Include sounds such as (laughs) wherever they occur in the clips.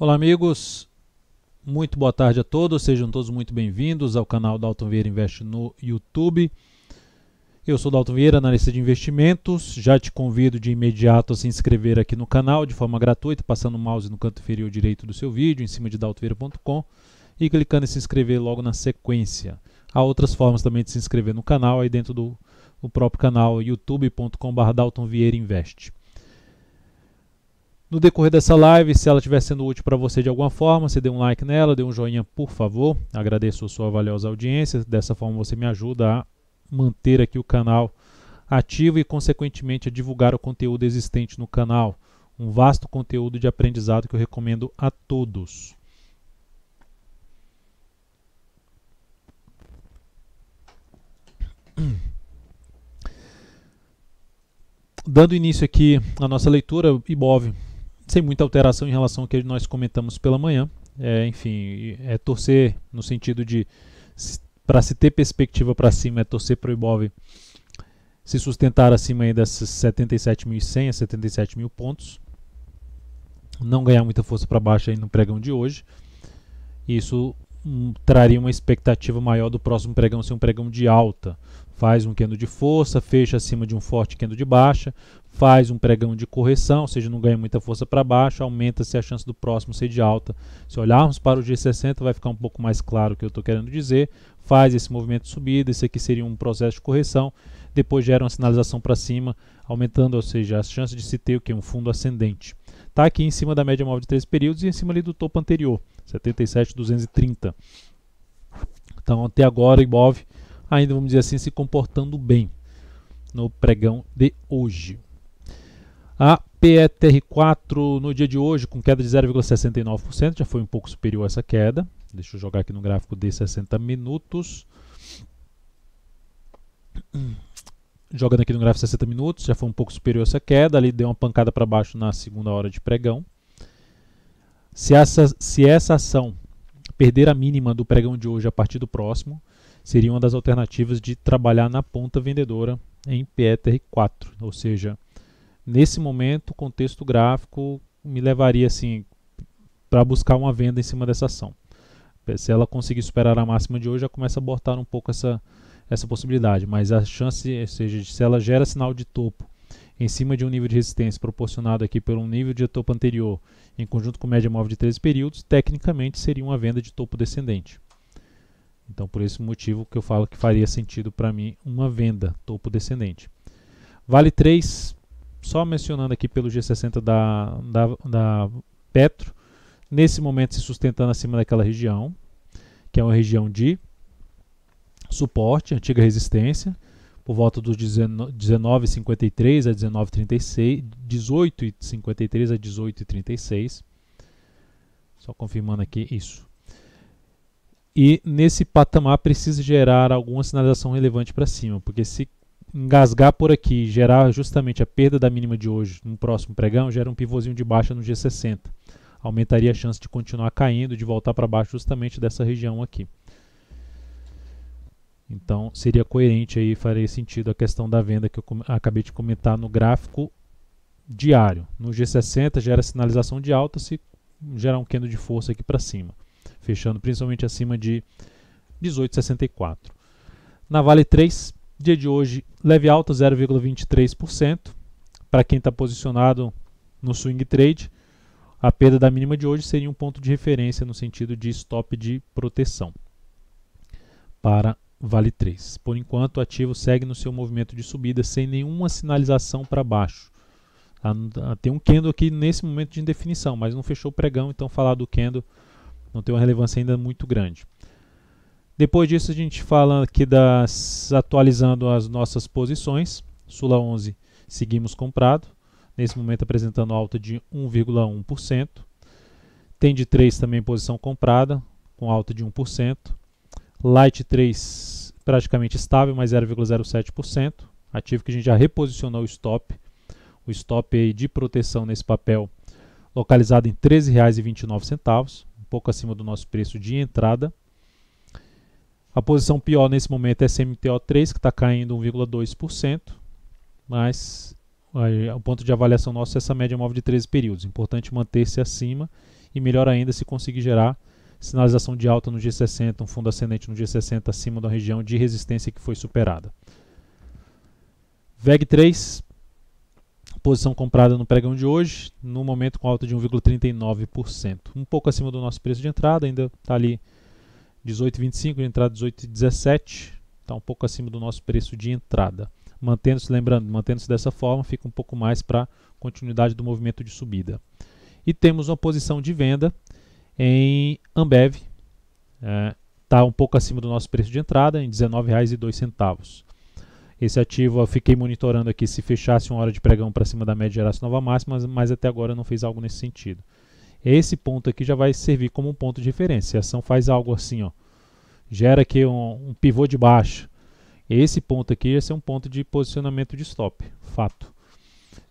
Olá, amigos. Muito boa tarde a todos. Sejam todos muito bem-vindos ao canal Dalton Vieira Investe no YouTube. Eu sou Dalton Vieira, analista de investimentos. Já te convido de imediato a se inscrever aqui no canal de forma gratuita, passando o mouse no canto inferior direito do seu vídeo, em cima de daltonvieira.com e clicando em se inscrever logo na sequência. Há outras formas também de se inscrever no canal aí dentro do, próprio canal youtube.com/daltonvieirinvest no decorrer dessa live, se ela estiver sendo útil para você de alguma forma, você dê um like nela, dê um joinha, por favor. Agradeço a sua valiosa audiência. Dessa forma você me ajuda a manter aqui o canal ativo e, consequentemente, a divulgar o conteúdo existente no canal. Um vasto conteúdo de aprendizado que eu recomendo a todos. Dando início aqui à nossa leitura, IBOV sem muita alteração em relação ao que nós comentamos pela manhã. É, enfim, é torcer no sentido de para se ter perspectiva para cima é torcer para o IBOV se sustentar acima aí desses 77.100 a 77 mil pontos, não ganhar muita força para baixo aí no pregão de hoje. Isso hum, traria uma expectativa maior do próximo pregão ser um pregão de alta, faz um quendo de força, fecha acima de um forte quendo de baixa, faz um pregão de correção, ou seja, não ganha muita força para baixo, aumenta-se a chance do próximo ser de alta. Se olharmos para o G60, vai ficar um pouco mais claro o que eu estou querendo dizer. Faz esse movimento de subida, esse aqui seria um processo de correção, depois gera uma sinalização para cima, aumentando, ou seja, as chances de se ter o que? Um fundo ascendente. Está aqui em cima da média móvel de três períodos e em cima ali do topo anterior, 77,230. Então, até agora, IBOV ainda vamos dizer assim, se comportando bem no pregão de hoje. A PETR4 no dia de hoje, com queda de 0,69%, já foi um pouco superior a essa queda. Deixa eu jogar aqui no gráfico de 60 minutos. Jogando aqui no gráfico 60 minutos, já foi um pouco superior a essa queda. Ali deu uma pancada para baixo na segunda hora de pregão. Se essa, se essa ação perder a mínima do pregão de hoje a partir do próximo, seria uma das alternativas de trabalhar na ponta vendedora em PETR4, ou seja, nesse momento o contexto gráfico me levaria assim para buscar uma venda em cima dessa ação. Se ela conseguir superar a máxima de hoje, já começa a abortar um pouco essa, essa possibilidade, mas a chance, ou seja, se ela gera sinal de topo em cima de um nível de resistência proporcionado aqui por um nível de topo anterior em conjunto com média móvel de 13 períodos, tecnicamente seria uma venda de topo descendente. Então, por esse motivo que eu falo que faria sentido para mim uma venda topo descendente. Vale 3, só mencionando aqui pelo G60 da, da, da Petro, nesse momento se sustentando acima daquela região, que é uma região de suporte, antiga resistência, por volta dos 19,53 a 19,36, 18,53 a 18,36. Só confirmando aqui isso e nesse patamar precisa gerar alguma sinalização relevante para cima, porque se engasgar por aqui gerar justamente a perda da mínima de hoje no próximo pregão, gera um pivôzinho de baixa no G60. Aumentaria a chance de continuar caindo, de voltar para baixo justamente dessa região aqui. Então seria coerente aí, faria sentido a questão da venda que eu acabei de comentar no gráfico diário. No G60 gera sinalização de alta, se gerar um candle de força aqui para cima fechando principalmente acima de 18,64. Na Vale 3, dia de hoje, leve alta 0,23%. Para quem está posicionado no swing trade, a perda da mínima de hoje seria um ponto de referência no sentido de stop de proteção para Vale 3. Por enquanto, o ativo segue no seu movimento de subida sem nenhuma sinalização para baixo. Tá, tem um candle aqui nesse momento de indefinição, mas não fechou o pregão, então falar do candle não tem uma relevância ainda muito grande. Depois disso a gente fala aqui das atualizando as nossas posições. Sula 11 seguimos comprado, nesse momento apresentando alta de 1,1%. Tende 3 também posição comprada, com alta de 1%. Light 3 praticamente estável, mais 0,07%. Ativo que a gente já reposicionou o stop. O stop de proteção nesse papel localizado em R$ 13,29 pouco acima do nosso preço de entrada. A posição pior nesse momento é SMTO3, que está caindo 1,2%, mas o ponto de avaliação nosso é essa média móvel de 13 períodos. Importante manter-se acima e melhor ainda se conseguir gerar sinalização de alta no G60, um fundo ascendente no G60 acima da região de resistência que foi superada. VEG 3 Posição comprada no pregão de hoje, no momento com alta de 1,39%. Um pouco acima do nosso preço de entrada, ainda está ali 18,25, de entrada 18,17. Está um pouco acima do nosso preço de entrada. Mantendo-se, lembrando, mantendo-se dessa forma, fica um pouco mais para continuidade do movimento de subida. E temos uma posição de venda em Ambev. Está é, tá um pouco acima do nosso preço de entrada, em R$19,02 esse ativo. Eu fiquei monitorando aqui se fechasse uma hora de pregão para cima da média gerasse nova máxima, mas, mas até agora não fez algo nesse sentido. Esse ponto aqui já vai servir como um ponto de referência. Se a ação faz algo assim, ó, gera aqui um, um pivô de baixo. Esse ponto aqui já ser um ponto de posicionamento de stop, fato.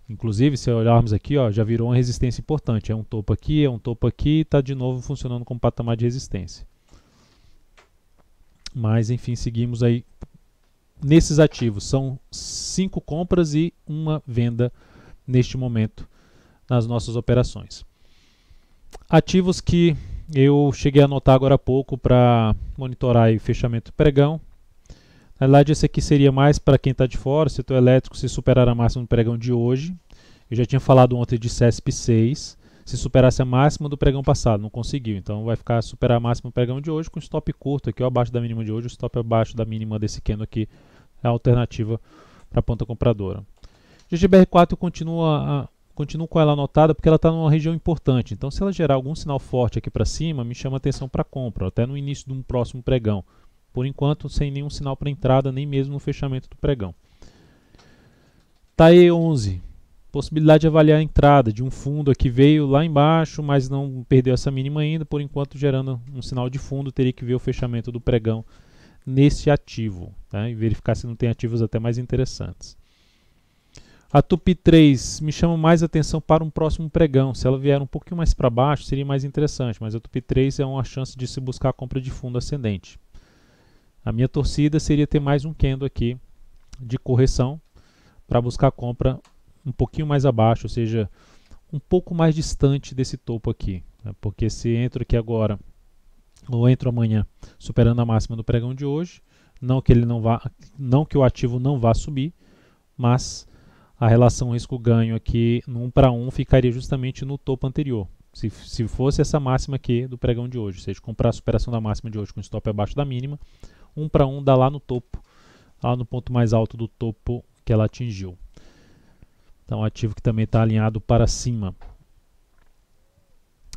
Inclusive, se olharmos aqui, ó, já virou uma resistência importante. É um topo aqui, é um topo aqui e está de novo funcionando como patamar de resistência. Mas, enfim, seguimos aí nesses ativos. São cinco compras e uma venda neste momento nas nossas operações. Ativos que eu cheguei a anotar agora há pouco para monitorar o fechamento do pregão. Na verdade, esse aqui seria mais para quem está de fora, setor elétrico, se superar a máxima do pregão de hoje. Eu já tinha falado ontem de CESP 6 se superasse a máxima do pregão passado. Não conseguiu. Então vai ficar superar a máxima do pregão de hoje com stop curto aqui, ó, abaixo da mínima de hoje. O stop abaixo da mínima desse candle aqui é a alternativa para a ponta compradora. GGBR4 continua a, continuo com ela anotada porque ela está numa região importante. Então, se ela gerar algum sinal forte aqui para cima, me chama atenção para compra, até no início de um próximo pregão. Por enquanto, sem nenhum sinal para entrada, nem mesmo no fechamento do pregão. TAE 11 possibilidade de avaliar a entrada de um fundo que veio lá embaixo, mas não perdeu essa mínima ainda, por enquanto gerando um sinal de fundo, teria que ver o fechamento do pregão nesse ativo tá? e verificar se não tem ativos até mais interessantes. A Tupi 3 me chama mais atenção para um próximo pregão. Se ela vier um pouquinho mais para baixo, seria mais interessante, mas a Tupi 3 é uma chance de se buscar a compra de fundo ascendente. A minha torcida seria ter mais um Kendo aqui de correção para buscar a compra um pouquinho mais abaixo, ou seja, um pouco mais distante desse topo aqui. Né? Porque se entro aqui agora ou entro amanhã superando a máxima do pregão de hoje, não que ele não vá, não que o ativo não vá subir, mas a relação risco-ganho aqui no 1 para 1 ficaria justamente no topo anterior. Se, se fosse essa máxima aqui do pregão de hoje, ou seja, comprar a superação da máxima de hoje com stop abaixo da mínima, 1 para 1 dá lá no topo, lá no ponto mais alto do topo que ela atingiu. Então, ativo que também está alinhado para cima.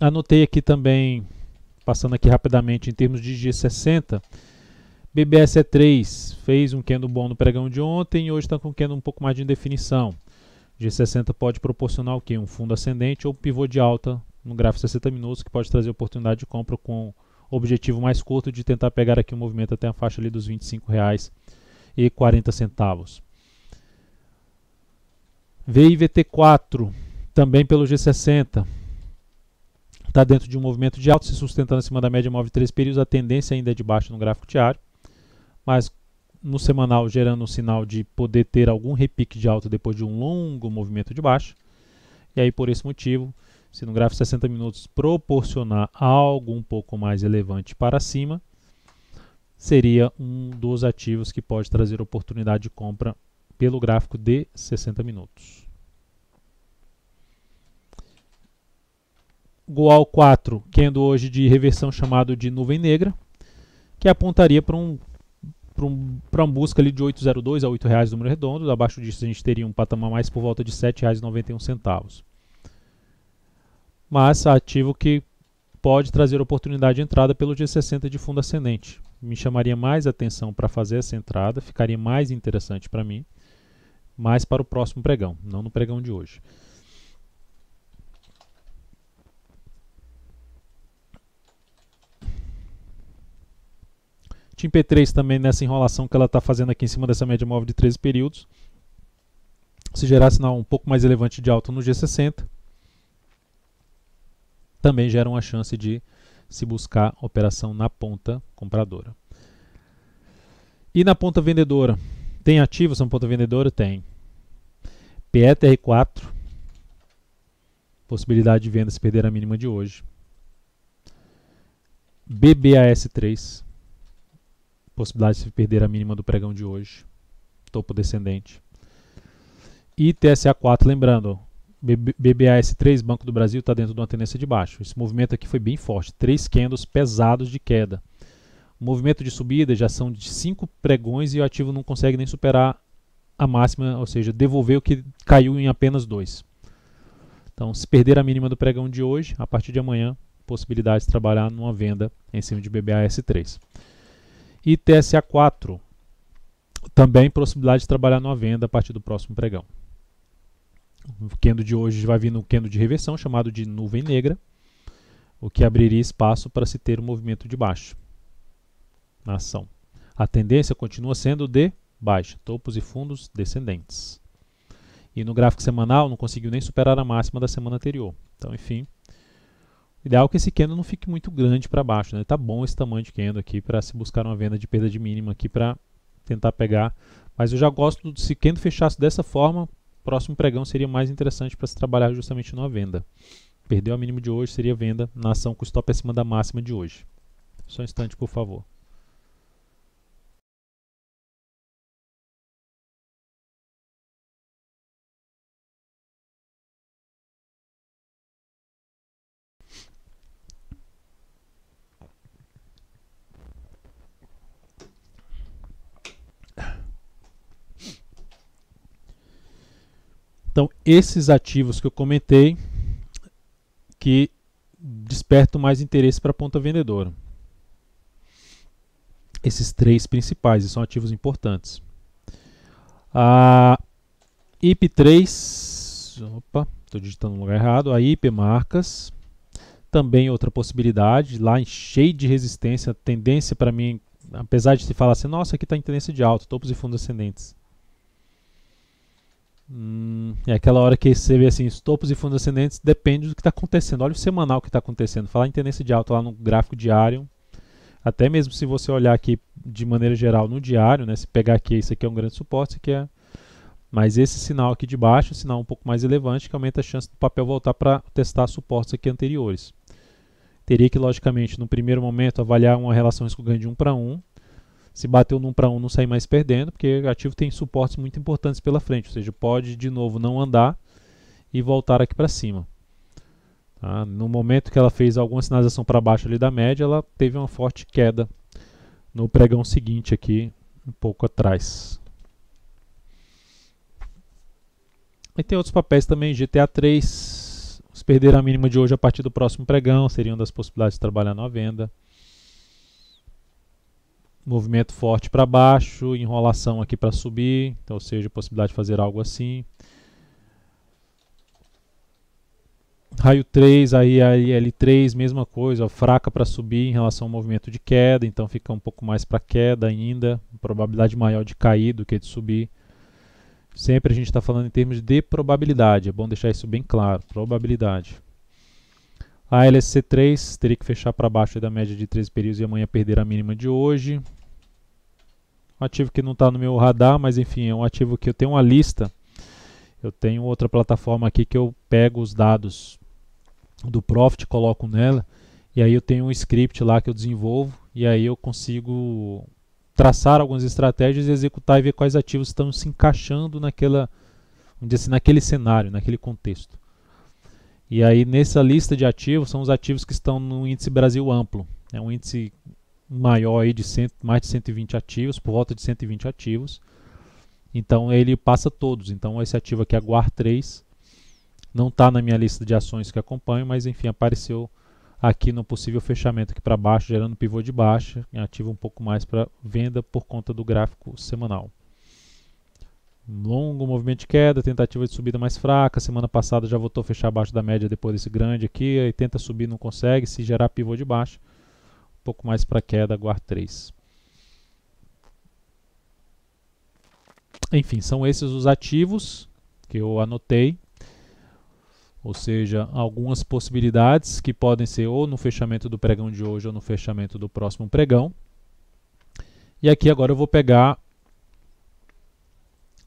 Anotei aqui também, passando aqui rapidamente em termos de G60, BBS e 3, fez um candle bom no pregão de ontem e hoje está com um candle um pouco mais de indefinição. G60 pode proporcionar o que? Um fundo ascendente ou pivô de alta no gráfico 60 minutos que pode trazer oportunidade de compra com objetivo mais curto de tentar pegar aqui o um movimento até a faixa ali dos R$ 25,40. VIVT4, também pelo G60, está dentro de um movimento de alta, se sustentando acima da média móvel de 3 períodos, a tendência ainda é de baixo no gráfico diário, mas no semanal gerando um sinal de poder ter algum repique de alta depois de um longo movimento de baixo E aí por esse motivo, se no gráfico 60 minutos proporcionar algo um pouco mais relevante para cima, seria um dos ativos que pode trazer oportunidade de compra pelo gráfico de 60 minutos. Goal 4, tendo hoje de reversão chamado de nuvem negra, que apontaria para um, para um, uma busca ali de 8,02 a R$ 8,00 número redondo. Abaixo disso a gente teria um patamar mais por volta de R$ 7,91. Mas ativo que pode trazer oportunidade de entrada pelo dia 60 de fundo ascendente. Me chamaria mais atenção para fazer essa entrada, ficaria mais interessante para mim mas para o próximo pregão, não no pregão de hoje. Team P3 também nessa enrolação que ela está fazendo aqui em cima dessa média móvel de 13 períodos. Se gerar sinal um pouco mais relevante de alta no G60, também gera uma chance de se buscar operação na ponta compradora. E na ponta vendedora, tem ativo São Ponto tá Vendedor? Tem. PETR4. Possibilidade de venda se perder a mínima de hoje. BBAS3. Possibilidade de se perder a mínima do pregão de hoje. Topo descendente. E TSA4, lembrando, BBAS3, Banco do Brasil, está dentro de uma tendência de baixo. Esse movimento aqui foi bem forte. Três candles pesados de queda movimento de subida já são de 5 pregões e o ativo não consegue nem superar a máxima, ou seja, devolver o que caiu em apenas dois. Então, se perder a mínima do pregão de hoje, a partir de amanhã, possibilidade de trabalhar numa venda em cima de BBAS3. E TSA4, também possibilidade de trabalhar numa venda a partir do próximo pregão. O candle de hoje vai vir no candle de reversão, chamado de nuvem negra, o que abriria espaço para se ter um movimento de baixo na ação. A tendência continua sendo de baixa, topos e fundos descendentes. E no gráfico semanal não conseguiu nem superar a máxima da semana anterior. Então, enfim, o ideal é que esse candle não fique muito grande para baixo. Está né? Tá bom esse tamanho de candle aqui para se buscar uma venda de perda de mínima aqui para tentar pegar. Mas eu já gosto, se candle fechasse dessa forma, próximo pregão seria mais interessante para se trabalhar justamente numa venda. Perdeu a mínima de hoje, seria venda na ação com stop acima da máxima de hoje. Só um instante, por favor. Então, esses ativos que eu comentei que despertam mais interesse para a ponta vendedora. Esses três principais, são ativos importantes. A IP3, opa, estou digitando no lugar errado, a IP Marcas, também outra possibilidade, lá em cheio de resistência, tendência para mim, apesar de se falar assim, nossa, aqui está em tendência de alto, topos e fundos ascendentes. Hum, é aquela hora que você vê assim, os topos e fundos ascendentes depende do que está acontecendo. Olha o semanal que está acontecendo. Falar em tendência de alta lá no gráfico diário. Até mesmo se você olhar aqui de maneira geral no diário, né? Se pegar aqui, isso aqui é um grande suporte, é. Mas esse sinal aqui de baixo, sinal um pouco mais relevante, que aumenta a chance do papel voltar para testar suportes aqui anteriores. Teria que, logicamente, no primeiro momento, avaliar uma relação risco-ganho de 1 para 1 se bater num para um não sair mais perdendo, porque ativo tem suportes muito importantes pela frente, ou seja, pode de novo não andar e voltar aqui para cima. Tá? No momento que ela fez alguma sinalização para baixo ali da média, ela teve uma forte queda no pregão seguinte aqui, um pouco atrás. E tem outros papéis também, GTA 3, se perder a mínima de hoje a partir do próximo pregão, seria uma das possibilidades de trabalhar na venda movimento forte para baixo, enrolação aqui para subir, então, ou seja, possibilidade de fazer algo assim. Raio 3, aí a IL3, mesma coisa, ó, fraca para subir em relação ao movimento de queda, então fica um pouco mais para queda ainda, probabilidade maior de cair do que de subir. Sempre a gente está falando em termos de probabilidade, é bom deixar isso bem claro, probabilidade. A LSC3 teria que fechar para baixo da média de 13 períodos e amanhã perder a mínima de hoje. Um ativo que não está no meu radar, mas enfim, é um ativo que eu tenho uma lista. Eu tenho outra plataforma aqui que eu pego os dados do Profit, coloco nela, e aí eu tenho um script lá que eu desenvolvo, e aí eu consigo traçar algumas estratégias e executar e ver quais ativos estão se encaixando naquela, assim, naquele cenário, naquele contexto. E aí nessa lista de ativos são os ativos que estão no índice Brasil Amplo, é um índice maior aí de cento, mais de 120 ativos, por volta de 120 ativos. Então ele passa todos. Então esse ativo aqui é GUAR3. Não está na minha lista de ações que acompanho, mas enfim, apareceu aqui no possível fechamento aqui para baixo, gerando pivô de baixa, ativo um pouco mais para venda por conta do gráfico semanal. Longo movimento de queda, tentativa de subida mais fraca. Semana passada já voltou a fechar abaixo da média depois desse grande aqui. Aí tenta subir, não consegue. Se gerar pivô de baixa, um pouco mais para queda, guar 3. Enfim, são esses os ativos que eu anotei. Ou seja, algumas possibilidades que podem ser ou no fechamento do pregão de hoje ou no fechamento do próximo pregão. E aqui agora eu vou pegar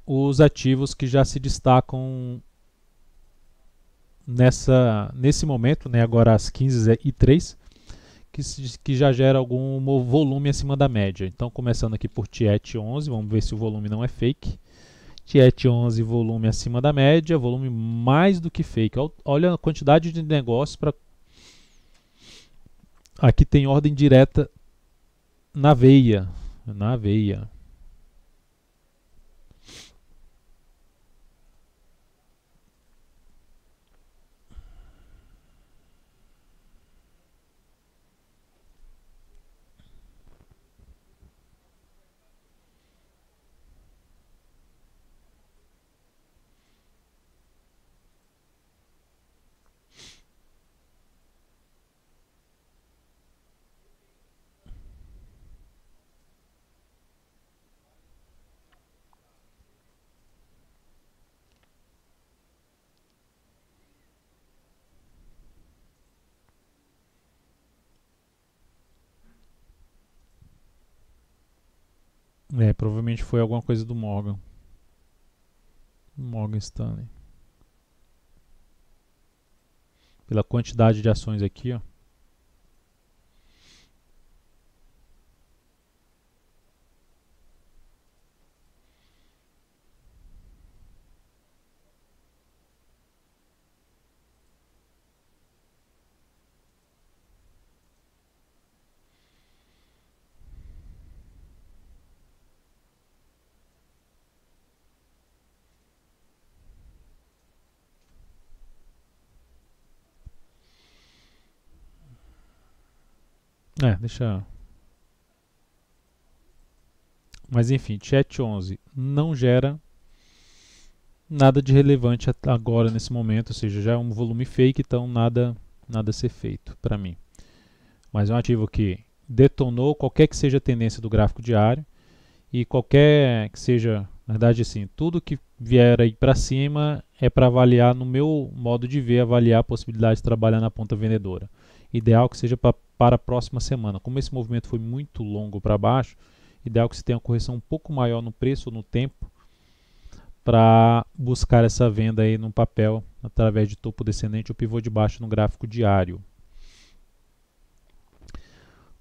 os ativos que já se destacam nessa, nesse momento, né, agora às 15 e 3 que, que já gera algum volume acima da média. Então, começando aqui por Tiet 11, vamos ver se o volume não é fake. Tiet 11, volume acima da média, volume mais do que fake. Olha a quantidade de negócios para. Aqui tem ordem direta na veia. Na veia. É, provavelmente foi alguma coisa do Morgan. Morgan Stanley. Pela quantidade de ações aqui, ó. É, deixa. Mas enfim, chat 11 não gera nada de relevante agora nesse momento, ou seja, já é um volume fake, então nada nada a ser feito para mim. Mas é um ativo que detonou qualquer que seja a tendência do gráfico diário e qualquer que seja, na verdade assim, tudo que vier aí para cima é para avaliar no meu modo de ver, avaliar a possibilidade de trabalhar na ponta vendedora ideal que seja pra, para a próxima semana. Como esse movimento foi muito longo para baixo, ideal que se tenha uma correção um pouco maior no preço ou no tempo para buscar essa venda aí no papel através de topo descendente ou pivô de baixo no gráfico diário.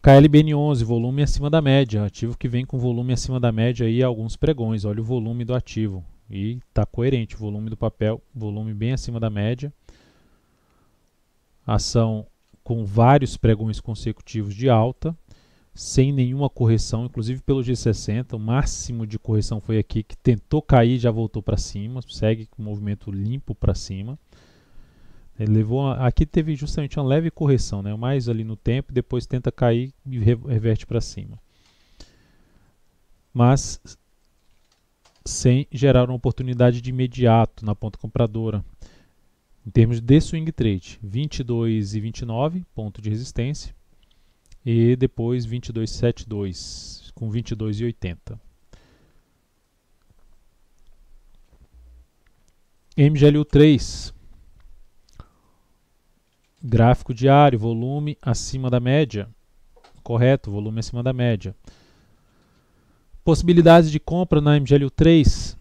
KLBN11, volume acima da média, ativo que vem com volume acima da média e alguns pregões, olha o volume do ativo e está coerente, volume do papel, volume bem acima da média, ação com vários pregões consecutivos de alta, sem nenhuma correção, inclusive pelo G60, o máximo de correção foi aqui que tentou cair, já voltou para cima, segue com o movimento limpo para cima. Ele levou a, aqui teve justamente uma leve correção, né? Mais ali no tempo, depois tenta cair e reverte para cima. Mas sem gerar uma oportunidade de imediato na ponta compradora. Em termos de swing trade, 22 e 29, ponto de resistência. E depois 22,72 com 22,80. MGLU3, gráfico diário, volume acima da média. Correto, volume acima da média. Possibilidades de compra na MGLU3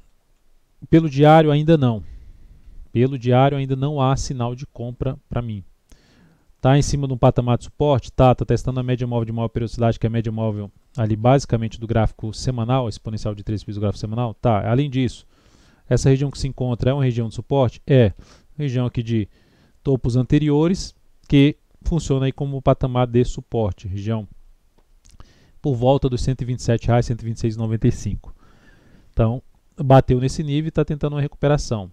pelo diário ainda não. Pelo diário ainda não há sinal de compra para mim. Está em cima de um patamar de suporte? Está, testando a média móvel de maior periodicidade, que é a média móvel ali basicamente do gráfico semanal, exponencial de 3 pisos do gráfico semanal? Tá, é além disso, essa região que se encontra é uma região de suporte? É, região aqui de topos anteriores, que funciona aí como patamar de suporte, região por volta dos R$ 127,00, R$ 126,95. Então, bateu nesse nível e está tentando uma recuperação.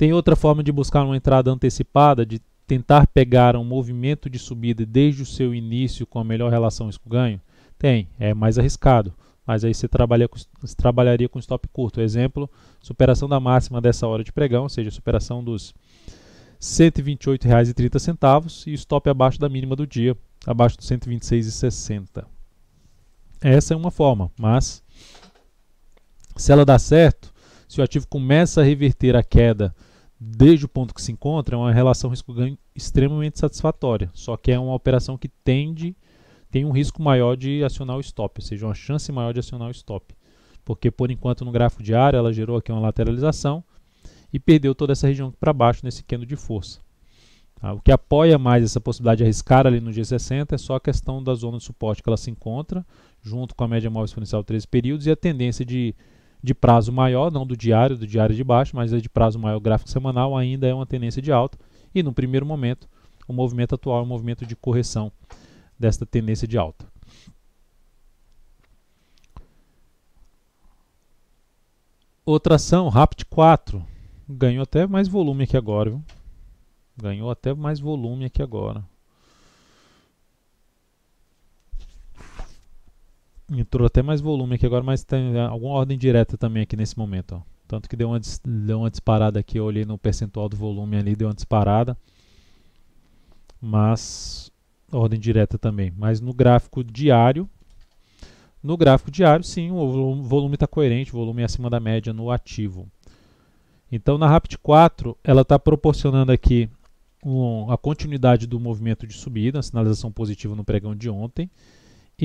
Tem outra forma de buscar uma entrada antecipada, de tentar pegar um movimento de subida desde o seu início com a melhor relação risco-ganho? Tem, é mais arriscado, mas aí você, trabalha, você trabalharia com stop curto. Exemplo, superação da máxima dessa hora de pregão, ou seja, superação dos R$ 128,30 e stop abaixo da mínima do dia, abaixo dos R$ 126,60. Essa é uma forma, mas se ela dá certo, se o ativo começa a reverter a queda desde o ponto que se encontra, é uma relação risco-ganho extremamente satisfatória. Só que é uma operação que tende, tem um risco maior de acionar o stop, ou seja, uma chance maior de acionar o stop. Porque por enquanto no gráfico diário ela gerou aqui uma lateralização e perdeu toda essa região para baixo nesse queno de força. Tá? O que apoia mais essa possibilidade de arriscar ali no G60 é só a questão da zona de suporte que ela se encontra, junto com a média móvel exponencial 13 períodos e a tendência de de prazo maior, não do diário, do diário de baixo, mas é de prazo maior, gráfico semanal, ainda é uma tendência de alta. E no primeiro momento, o movimento atual é um movimento de correção desta tendência de alta. Outra ação, Rapid 4. Ganhou até mais volume aqui agora. Viu? Ganhou até mais volume aqui agora. Entrou até mais volume aqui agora, mas tem né, alguma ordem direta também aqui nesse momento. Ó. Tanto que deu uma, deu uma disparada aqui, eu olhei no percentual do volume ali, deu uma disparada. Mas ordem direta também. Mas no gráfico diário, no gráfico diário, sim, o volume está coerente, o volume é acima da média no ativo. Então na Rapid 4, ela está proporcionando aqui um, a continuidade do movimento de subida, a sinalização positiva no pregão de ontem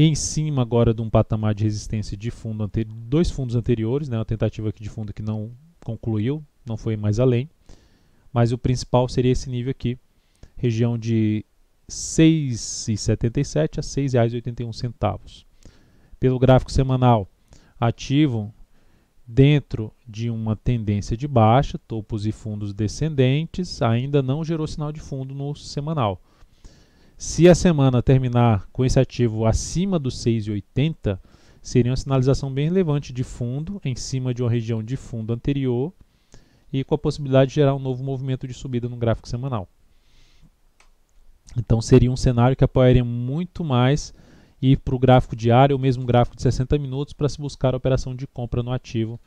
em cima agora de um patamar de resistência de fundo dois fundos anteriores, né, uma tentativa aqui de fundo que não concluiu, não foi mais além, mas o principal seria esse nível aqui, região de R$ 6,77 a R$ 6,81. Pelo gráfico semanal, ativo dentro de uma tendência de baixa, topos e fundos descendentes, ainda não gerou sinal de fundo no semanal. Se a semana terminar com esse ativo acima dos 6,80, seria uma sinalização bem relevante de fundo, em cima de uma região de fundo anterior e com a possibilidade de gerar um novo movimento de subida no gráfico semanal. Então seria um cenário que apoiaria muito mais ir para o gráfico diário ou mesmo gráfico de 60 minutos para se buscar a operação de compra no ativo,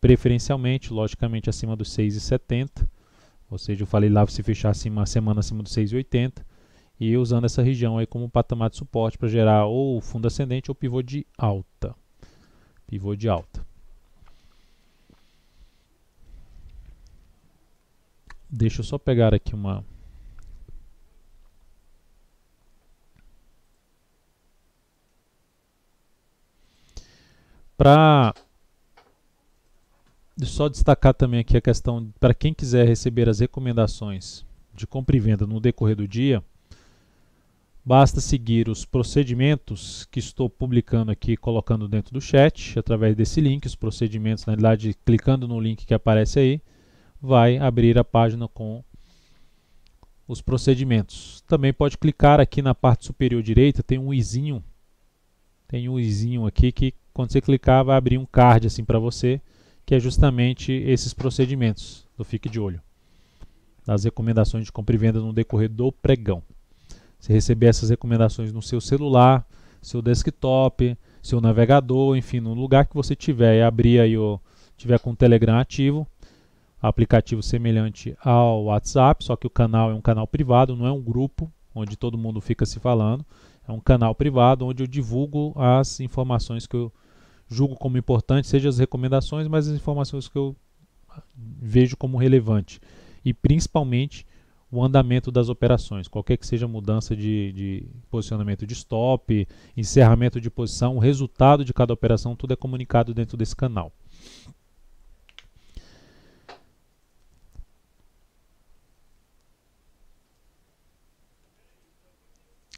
preferencialmente, logicamente, acima dos 6,70, ou seja, eu falei lá se fechar acima, a semana acima dos 6,80 e usando essa região aí como patamar de suporte para gerar ou fundo ascendente ou pivô de alta. Pivô de alta. Deixa eu só pegar aqui uma para só destacar também aqui a questão para quem quiser receber as recomendações de compra e venda no decorrer do dia, Basta seguir os procedimentos que estou publicando aqui, colocando dentro do chat, através desse link, os procedimentos, na verdade clicando no link que aparece aí, vai abrir a página com os procedimentos. Também pode clicar aqui na parte superior direita, tem um izinho, tem um izinho aqui que quando você clicar vai abrir um card assim para você, que é justamente esses procedimentos do Fique de Olho, das recomendações de compra e venda no decorrer do pregão. Você receber essas recomendações no seu celular, seu desktop, seu navegador, enfim, no lugar que você tiver e abrir aí o tiver com o Telegram ativo, aplicativo semelhante ao WhatsApp, só que o canal é um canal privado, não é um grupo onde todo mundo fica se falando, é um canal privado onde eu divulgo as informações que eu julgo como importantes, seja as recomendações, mas as informações que eu vejo como relevante e principalmente o andamento das operações, qualquer que seja mudança de, de, posicionamento de stop, encerramento de posição, o resultado de cada operação, tudo é comunicado dentro desse canal.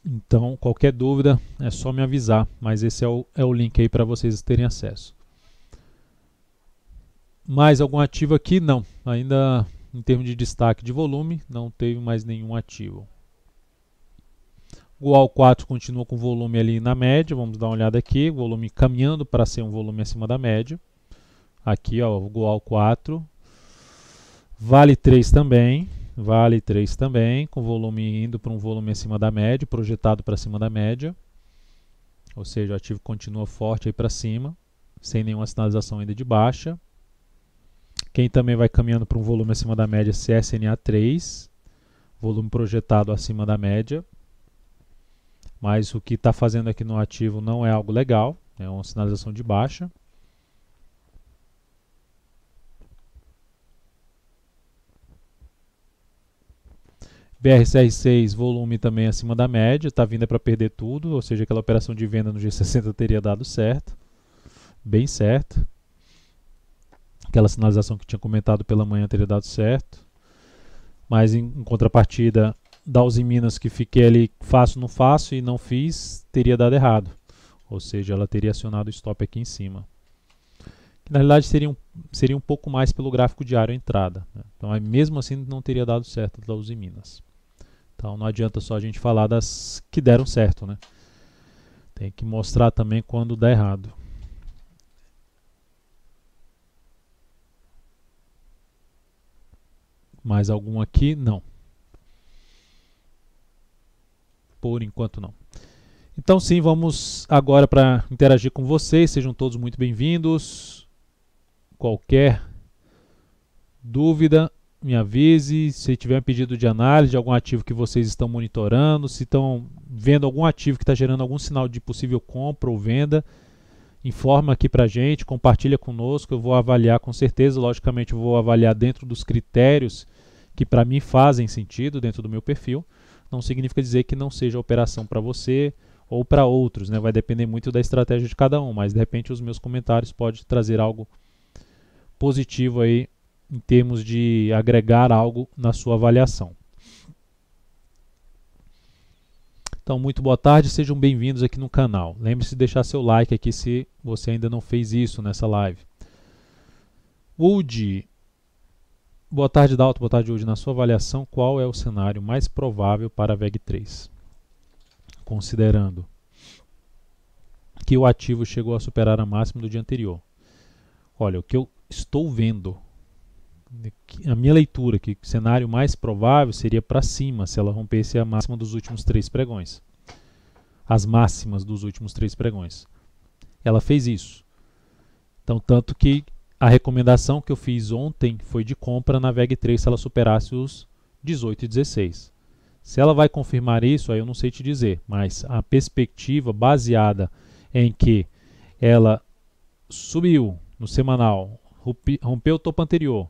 Então, qualquer dúvida é só me avisar, mas esse é o, é o link aí para vocês terem acesso. Mais algum ativo aqui? Não, ainda em termos de destaque de volume, não teve mais nenhum ativo. O AL4 continua com volume ali na média, vamos dar uma olhada aqui, volume caminhando para ser um volume acima da média. Aqui, ó, o AL4. Vale 3 também, Vale 3 também, com volume indo para um volume acima da média, projetado para cima da média. Ou seja, o ativo continua forte aí para cima, sem nenhuma sinalização ainda de baixa. Quem também vai caminhando para um volume acima da média CSNA 3, volume projetado acima da média. Mas o que está fazendo aqui no ativo não é algo legal, é uma sinalização de baixa. BRCR6, volume também acima da média, está vindo é para perder tudo, ou seja, aquela operação de venda no G60 teria dado certo, bem certo. Aquela sinalização que tinha comentado pela manhã teria dado certo. Mas em, em contrapartida, da em Minas que fiquei ali, faço, não faço e não fiz, teria dado errado. Ou seja, ela teria acionado o stop aqui em cima. Que na realidade seria um, seria um pouco mais pelo gráfico diário entrada. Né? Então aí, mesmo assim não teria dado certo da em Minas. Então não adianta só a gente falar das que deram certo, né? Tem que mostrar também quando dá errado. Mais algum aqui? Não. Por enquanto não. Então sim, vamos agora para interagir com vocês. Sejam todos muito bem-vindos. Qualquer dúvida, me avise. Se tiver um pedido de análise de algum ativo que vocês estão monitorando, se estão vendo algum ativo que está gerando algum sinal de possível compra ou venda, informa aqui para a gente, compartilha conosco. Eu vou avaliar com certeza. Logicamente, eu vou avaliar dentro dos critérios que para mim fazem sentido dentro do meu perfil, não significa dizer que não seja operação para você ou para outros, né? Vai depender muito da estratégia de cada um, mas de repente os meus comentários podem trazer algo positivo aí em termos de agregar algo na sua avaliação. Então, muito boa tarde, sejam bem-vindos aqui no canal. Lembre-se de deixar seu like aqui se você ainda não fez isso nessa live. Woody, Boa tarde, Dalton. Boa tarde, hoje. Na sua avaliação, qual é o cenário mais provável para a VEG3? Considerando que o ativo chegou a superar a máxima do dia anterior. Olha, o que eu estou vendo, a minha leitura, que o cenário mais provável seria para cima, se ela rompesse a máxima dos últimos três pregões. As máximas dos últimos três pregões. Ela fez isso. Então, tanto que a recomendação que eu fiz ontem foi de compra na VEG3 se ela superasse os 18 e 16. Se ela vai confirmar isso, aí eu não sei te dizer, mas a perspectiva baseada em que ela subiu no semanal, rompeu o topo anterior,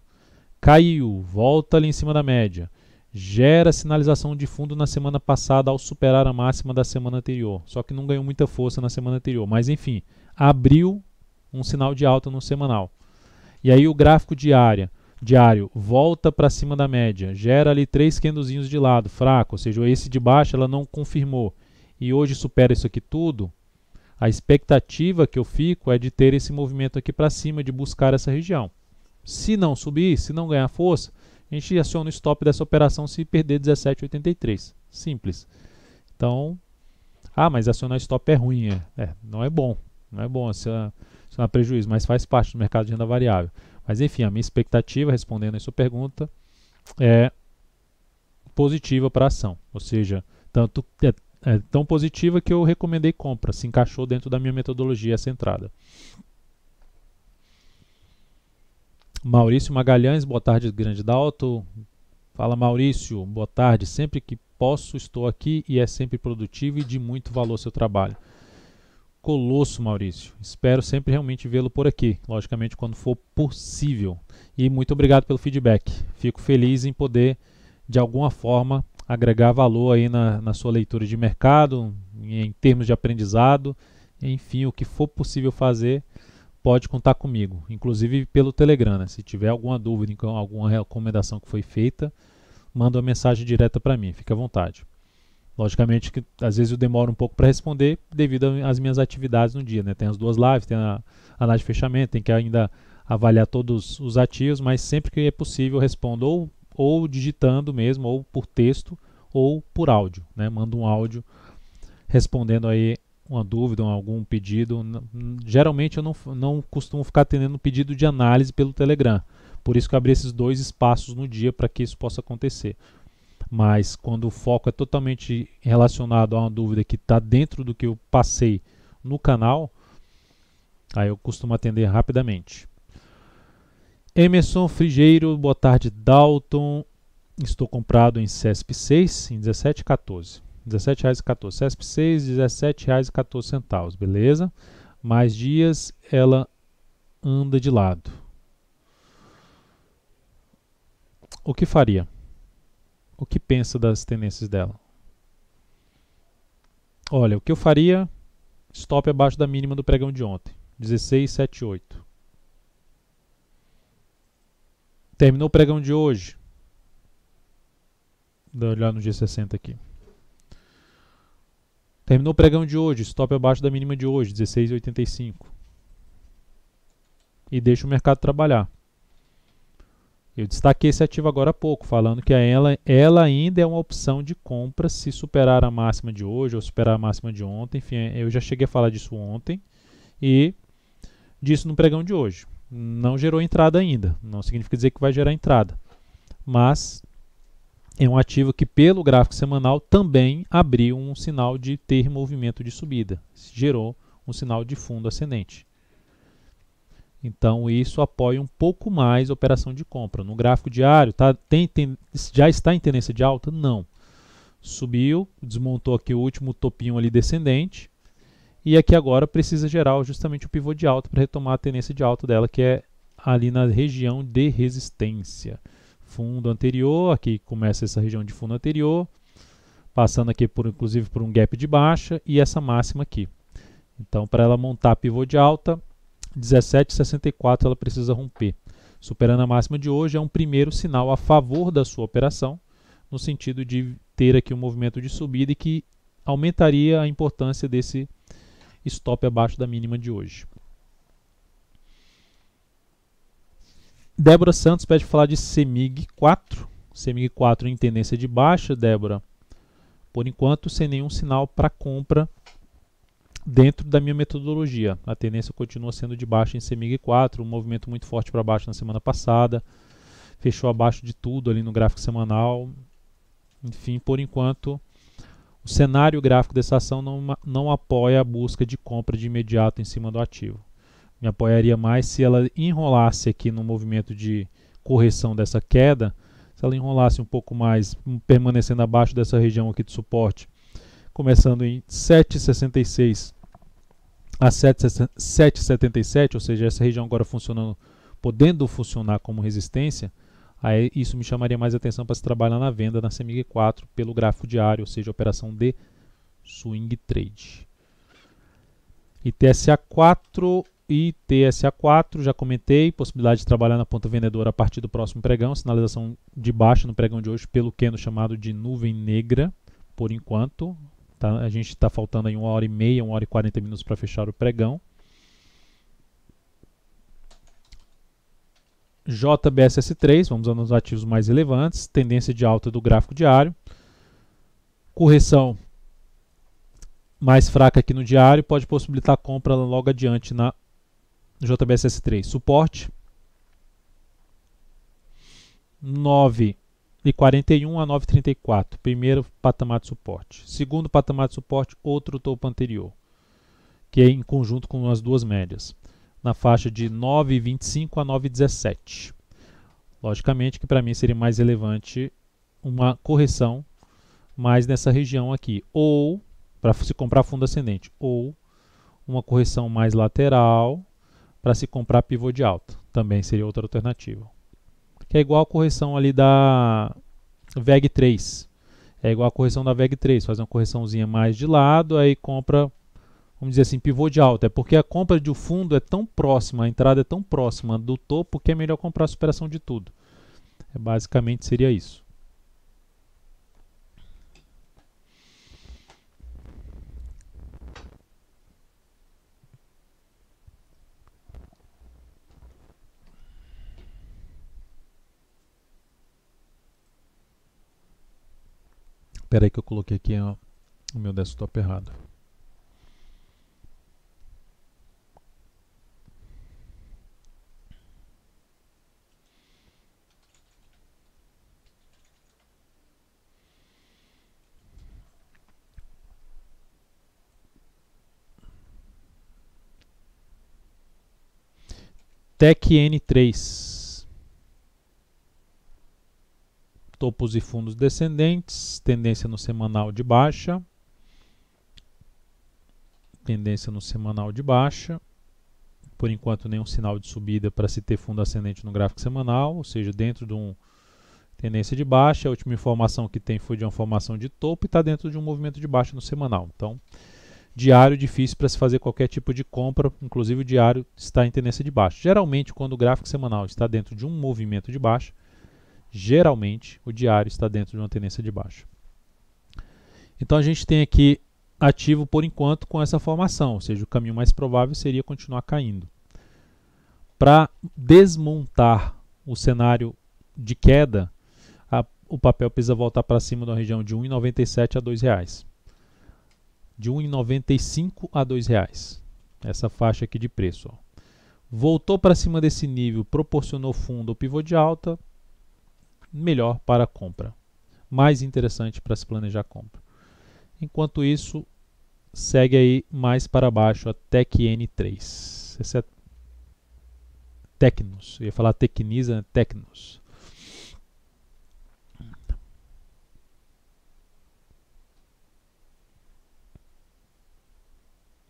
caiu, volta ali em cima da média, gera sinalização de fundo na semana passada ao superar a máxima da semana anterior, só que não ganhou muita força na semana anterior, mas enfim, abriu um sinal de alta no semanal. E aí o gráfico diário, diário volta para cima da média, gera ali três candlezinhos de lado, fraco, ou seja, esse de baixo ela não confirmou. E hoje supera isso aqui tudo. A expectativa que eu fico é de ter esse movimento aqui para cima, de buscar essa região. Se não subir, se não ganhar força, a gente aciona o stop dessa operação se perder 17,83. Simples. Então, ah, mas acionar stop é ruim. É, é não é bom. Não é bom dá prejuízo, mas faz parte do mercado de renda variável. Mas enfim, a minha expectativa, respondendo a sua pergunta, é positiva para a ação. Ou seja, tanto é, é, tão positiva que eu recomendei compra, se encaixou dentro da minha metodologia essa entrada. Maurício Magalhães, boa tarde, grande Dalto. Fala Maurício, boa tarde. Sempre que posso, estou aqui e é sempre produtivo e de muito valor seu trabalho. Colosso Maurício. Espero sempre realmente vê-lo por aqui, logicamente quando for possível. E muito obrigado pelo feedback. Fico feliz em poder, de alguma forma, agregar valor aí na, na sua leitura de mercado, em termos de aprendizado, enfim, o que for possível fazer, pode contar comigo, inclusive pelo Telegram. Né? Se tiver alguma dúvida, alguma recomendação que foi feita, manda uma mensagem direta para mim, fica à vontade. Logicamente que às vezes eu demoro um pouco para responder devido às minhas atividades no dia, né? Tem as duas lives, tem a análise de fechamento, tem que ainda avaliar todos os ativos, mas sempre que é possível eu respondo ou, ou digitando mesmo, ou por texto, ou por áudio, né? Mando um áudio respondendo aí uma dúvida, algum pedido. Geralmente eu não, não costumo ficar atendendo pedido de análise pelo Telegram. Por isso que eu abri esses dois espaços no dia para que isso possa acontecer. Mas quando o foco é totalmente relacionado a uma dúvida que está dentro do que eu passei no canal, aí eu costumo atender rapidamente. Emerson Frigeiro, boa tarde, Dalton. Estou comprado em CESP 6 em 17,14. R$ CESP 6, R$ beleza? Mais dias ela anda de lado. O que faria? o que pensa das tendências dela. Olha, o que eu faria, stop abaixo da mínima do pregão de ontem, 1678. Terminou o pregão de hoje. Dá olhar no dia 60 aqui. Terminou o pregão de hoje, stop abaixo da mínima de hoje, 16,85. E deixa o mercado trabalhar. Eu destaquei esse ativo agora há pouco, falando que ela, ela ainda é uma opção de compra se superar a máxima de hoje ou superar a máxima de ontem. Enfim, é, eu já cheguei a falar disso ontem e disso no pregão de hoje. Não gerou entrada ainda, não significa dizer que vai gerar entrada, mas é um ativo que, pelo gráfico semanal, também abriu um sinal de ter movimento de subida, gerou um sinal de fundo ascendente. Então isso apoia um pouco mais a operação de compra. No gráfico diário, tá, tem, tem, já está em tendência de alta? Não. Subiu, desmontou aqui o último topinho ali descendente. E aqui agora precisa gerar justamente o pivô de alta para retomar a tendência de alta dela, que é ali na região de resistência. Fundo anterior, aqui começa essa região de fundo anterior, passando aqui por inclusive por um gap de baixa e essa máxima aqui. Então, para ela montar pivô de alta, 17,64 ela precisa romper. Superando a máxima de hoje é um primeiro sinal a favor da sua operação, no sentido de ter aqui um movimento de subida e que aumentaria a importância desse stop abaixo da mínima de hoje. Débora Santos pede falar de CEMIG 4. CEMIG 4 em tendência de baixa, Débora. Por enquanto, sem nenhum sinal para compra dentro da minha metodologia. A tendência continua sendo de baixa em CEMIG 4, um movimento muito forte para baixo na semana passada. Fechou abaixo de tudo ali no gráfico semanal. Enfim, por enquanto, o cenário gráfico dessa ação não, não apoia a busca de compra de imediato em cima do ativo. Me apoiaria mais se ela enrolasse aqui no movimento de correção dessa queda, se ela enrolasse um pouco mais, hum, permanecendo abaixo dessa região aqui de suporte, começando em 7,66 a 777, ou seja, essa região agora funcionando, podendo funcionar como resistência, aí isso me chamaria mais atenção para se trabalhar na venda na CMIG 4 pelo gráfico diário, ou seja, operação de swing trade. ITSA 4 e TSA 4, já comentei, possibilidade de trabalhar na ponta vendedora a partir do próximo pregão, sinalização de baixa no pregão de hoje pelo que é chamado de nuvem negra, por enquanto, Tá, a gente está faltando aí uma hora e meia, uma hora e quarenta minutos para fechar o pregão. JBSS3, vamos aos ativos mais relevantes, tendência de alta do gráfico diário, correção mais fraca aqui no diário pode possibilitar compra logo adiante na JBSS3. Suporte 9 e 41 a 934, primeiro patamar de suporte. Segundo patamar de suporte, outro topo anterior, que é em conjunto com as duas médias, na faixa de 9,25 a 9,17. Logicamente que para mim seria mais relevante uma correção mais nessa região aqui, ou para se comprar fundo ascendente, ou uma correção mais lateral para se comprar pivô de alta, também seria outra alternativa que é igual a correção ali da VEG 3. É igual a correção da VEG 3, faz uma correçãozinha mais de lado, aí compra, vamos dizer assim, pivô de alta. É porque a compra de fundo é tão próxima, a entrada é tão próxima do topo que é melhor comprar a superação de tudo. É, basicamente seria isso. Espera aí que eu coloquei aqui ó, o meu desktop errado. TecN3 topos e fundos descendentes, tendência no semanal de baixa, tendência no semanal de baixa, por enquanto nenhum sinal de subida para se ter fundo ascendente no gráfico semanal, ou seja, dentro de uma tendência de baixa, a última informação que tem foi de uma formação de topo e está dentro de um movimento de baixa no semanal. Então, diário difícil para se fazer qualquer tipo de compra, inclusive o diário está em tendência de baixa. Geralmente, quando o gráfico semanal está dentro de um movimento de baixa, geralmente o diário está dentro de uma tendência de baixa. Então a gente tem aqui ativo por enquanto com essa formação, ou seja, o caminho mais provável seria continuar caindo. Para desmontar o cenário de queda, a, o papel precisa voltar para cima da região de 1,97 a R$ 2,00. De 1,95 a R$ 2,00. Essa faixa aqui de preço. Ó. Voltou para cima desse nível, proporcionou fundo ou pivô de alta, melhor para a compra, mais interessante para se planejar a compra. Enquanto isso, segue aí mais para baixo a Tec N3. Essa é Tecnos, eu ia falar Tecnisa, né? Tecnos.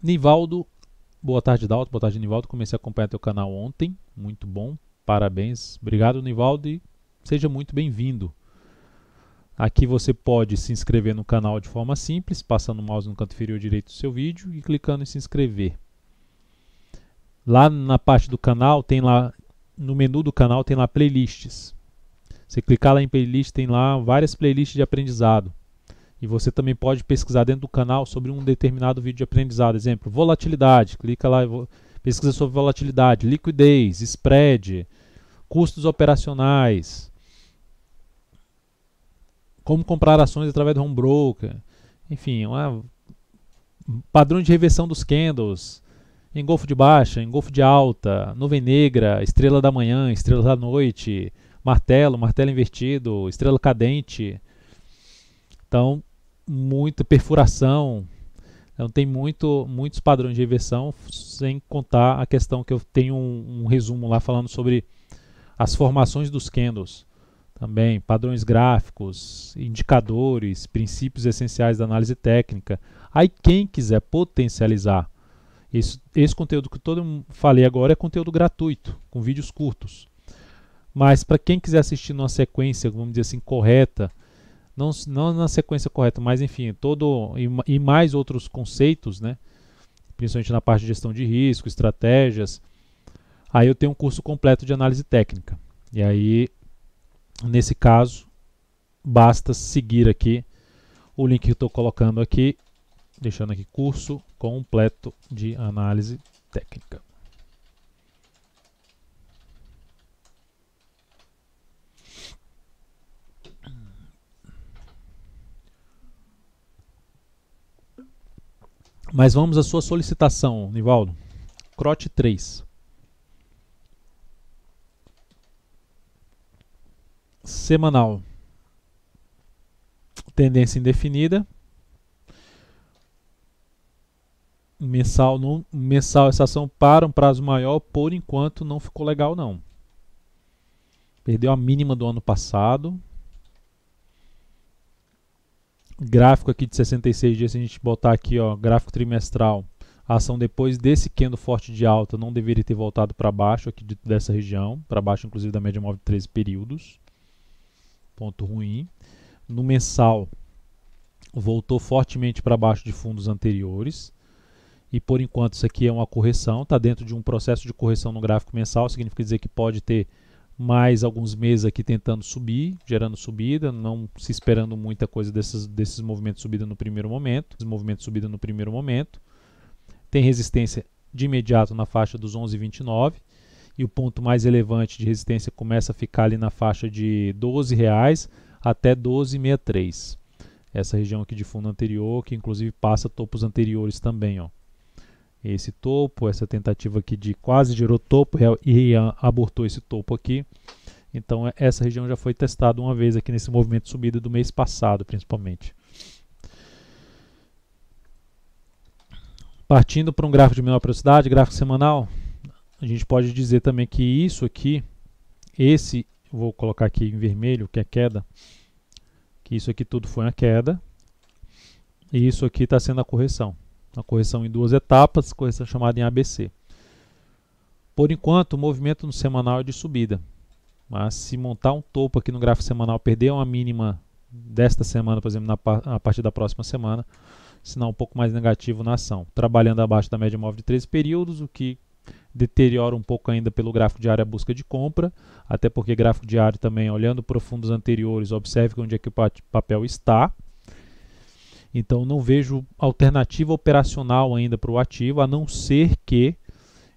Nivaldo, boa tarde, Dalton. Boa tarde, Nivaldo. Comecei a acompanhar teu canal ontem. Muito bom. Parabéns. Obrigado, Nivaldo. E Seja muito bem-vindo. Aqui você pode se inscrever no canal de forma simples, passando o mouse no canto inferior direito do seu vídeo e clicando em se inscrever. Lá na parte do canal tem lá no menu do canal tem lá playlists. Você clicar lá em playlist tem lá várias playlists de aprendizado. E você também pode pesquisar dentro do canal sobre um determinado vídeo de aprendizado, exemplo, volatilidade, clica lá e pesquisa sobre volatilidade, liquidez, spread, custos operacionais, como comprar ações através do home broker, enfim, uma, padrão de reversão dos candles, engolfo de baixa, engolfo de alta, nuvem negra, estrela da manhã, estrela da noite, martelo, martelo invertido, estrela cadente. Então, muita perfuração. Então, tem muito, muitos padrões de reversão, sem contar a questão que eu tenho um, um resumo lá falando sobre as formações dos candles também, padrões gráficos, indicadores, princípios essenciais da análise técnica. Aí quem quiser potencializar esse, esse conteúdo que todo falei agora é conteúdo gratuito, com vídeos curtos. Mas para quem quiser assistir numa sequência, vamos dizer assim, correta, não, não na sequência correta, mas enfim, todo e, e mais outros conceitos, né? principalmente na parte de gestão de risco, estratégias, Aí eu tenho um curso completo de análise técnica. E aí, nesse caso, basta seguir aqui o link que eu estou colocando aqui, deixando aqui curso completo de análise técnica. Mas vamos à sua solicitação, Nivaldo. Crote 3. semanal. Tendência indefinida. Mensal, não, mensal essa ação para um prazo maior, por enquanto não ficou legal não. Perdeu a mínima do ano passado. Gráfico aqui de 66 dias, se a gente botar aqui, ó, gráfico trimestral, a ação depois desse quendo forte de alta não deveria ter voltado para baixo aqui dessa região, para baixo inclusive da média móvel de 13 períodos ponto ruim. No mensal, voltou fortemente para baixo de fundos anteriores. E por enquanto isso aqui é uma correção, está dentro de um processo de correção no gráfico mensal, significa dizer que pode ter mais alguns meses aqui tentando subir, gerando subida, não se esperando muita coisa desses, desses movimentos de subida no primeiro momento. Esses movimentos de subida no primeiro momento. Tem resistência de imediato na faixa dos 11,29 e o ponto mais relevante de resistência começa a ficar ali na faixa de R$12,00 reais até R$12,63. Essa região aqui de fundo anterior, que inclusive passa topos anteriores também, ó. Esse topo, essa tentativa aqui de quase gerou topo e abortou esse topo aqui. Então é, essa região já foi testada uma vez aqui nesse movimento subido subida do mês passado, principalmente. Partindo para um gráfico de menor velocidade, gráfico semanal, a gente pode dizer também que isso aqui, esse, vou colocar aqui em vermelho, que é queda, que isso aqui tudo foi uma queda, e isso aqui está sendo a correção. A correção em duas etapas, correção chamada em ABC. Por enquanto, o movimento no semanal é de subida. Mas se montar um topo aqui no gráfico semanal, perder uma mínima desta semana, por exemplo, na, a partir da próxima semana, sinal um pouco mais negativo na ação. Trabalhando abaixo da média móvel de 13 períodos, o que deteriora um pouco ainda pelo gráfico diário a busca de compra, até porque gráfico diário também, olhando para fundos anteriores, observe onde é que o papel está. Então não vejo alternativa operacional ainda para o ativo, a não ser que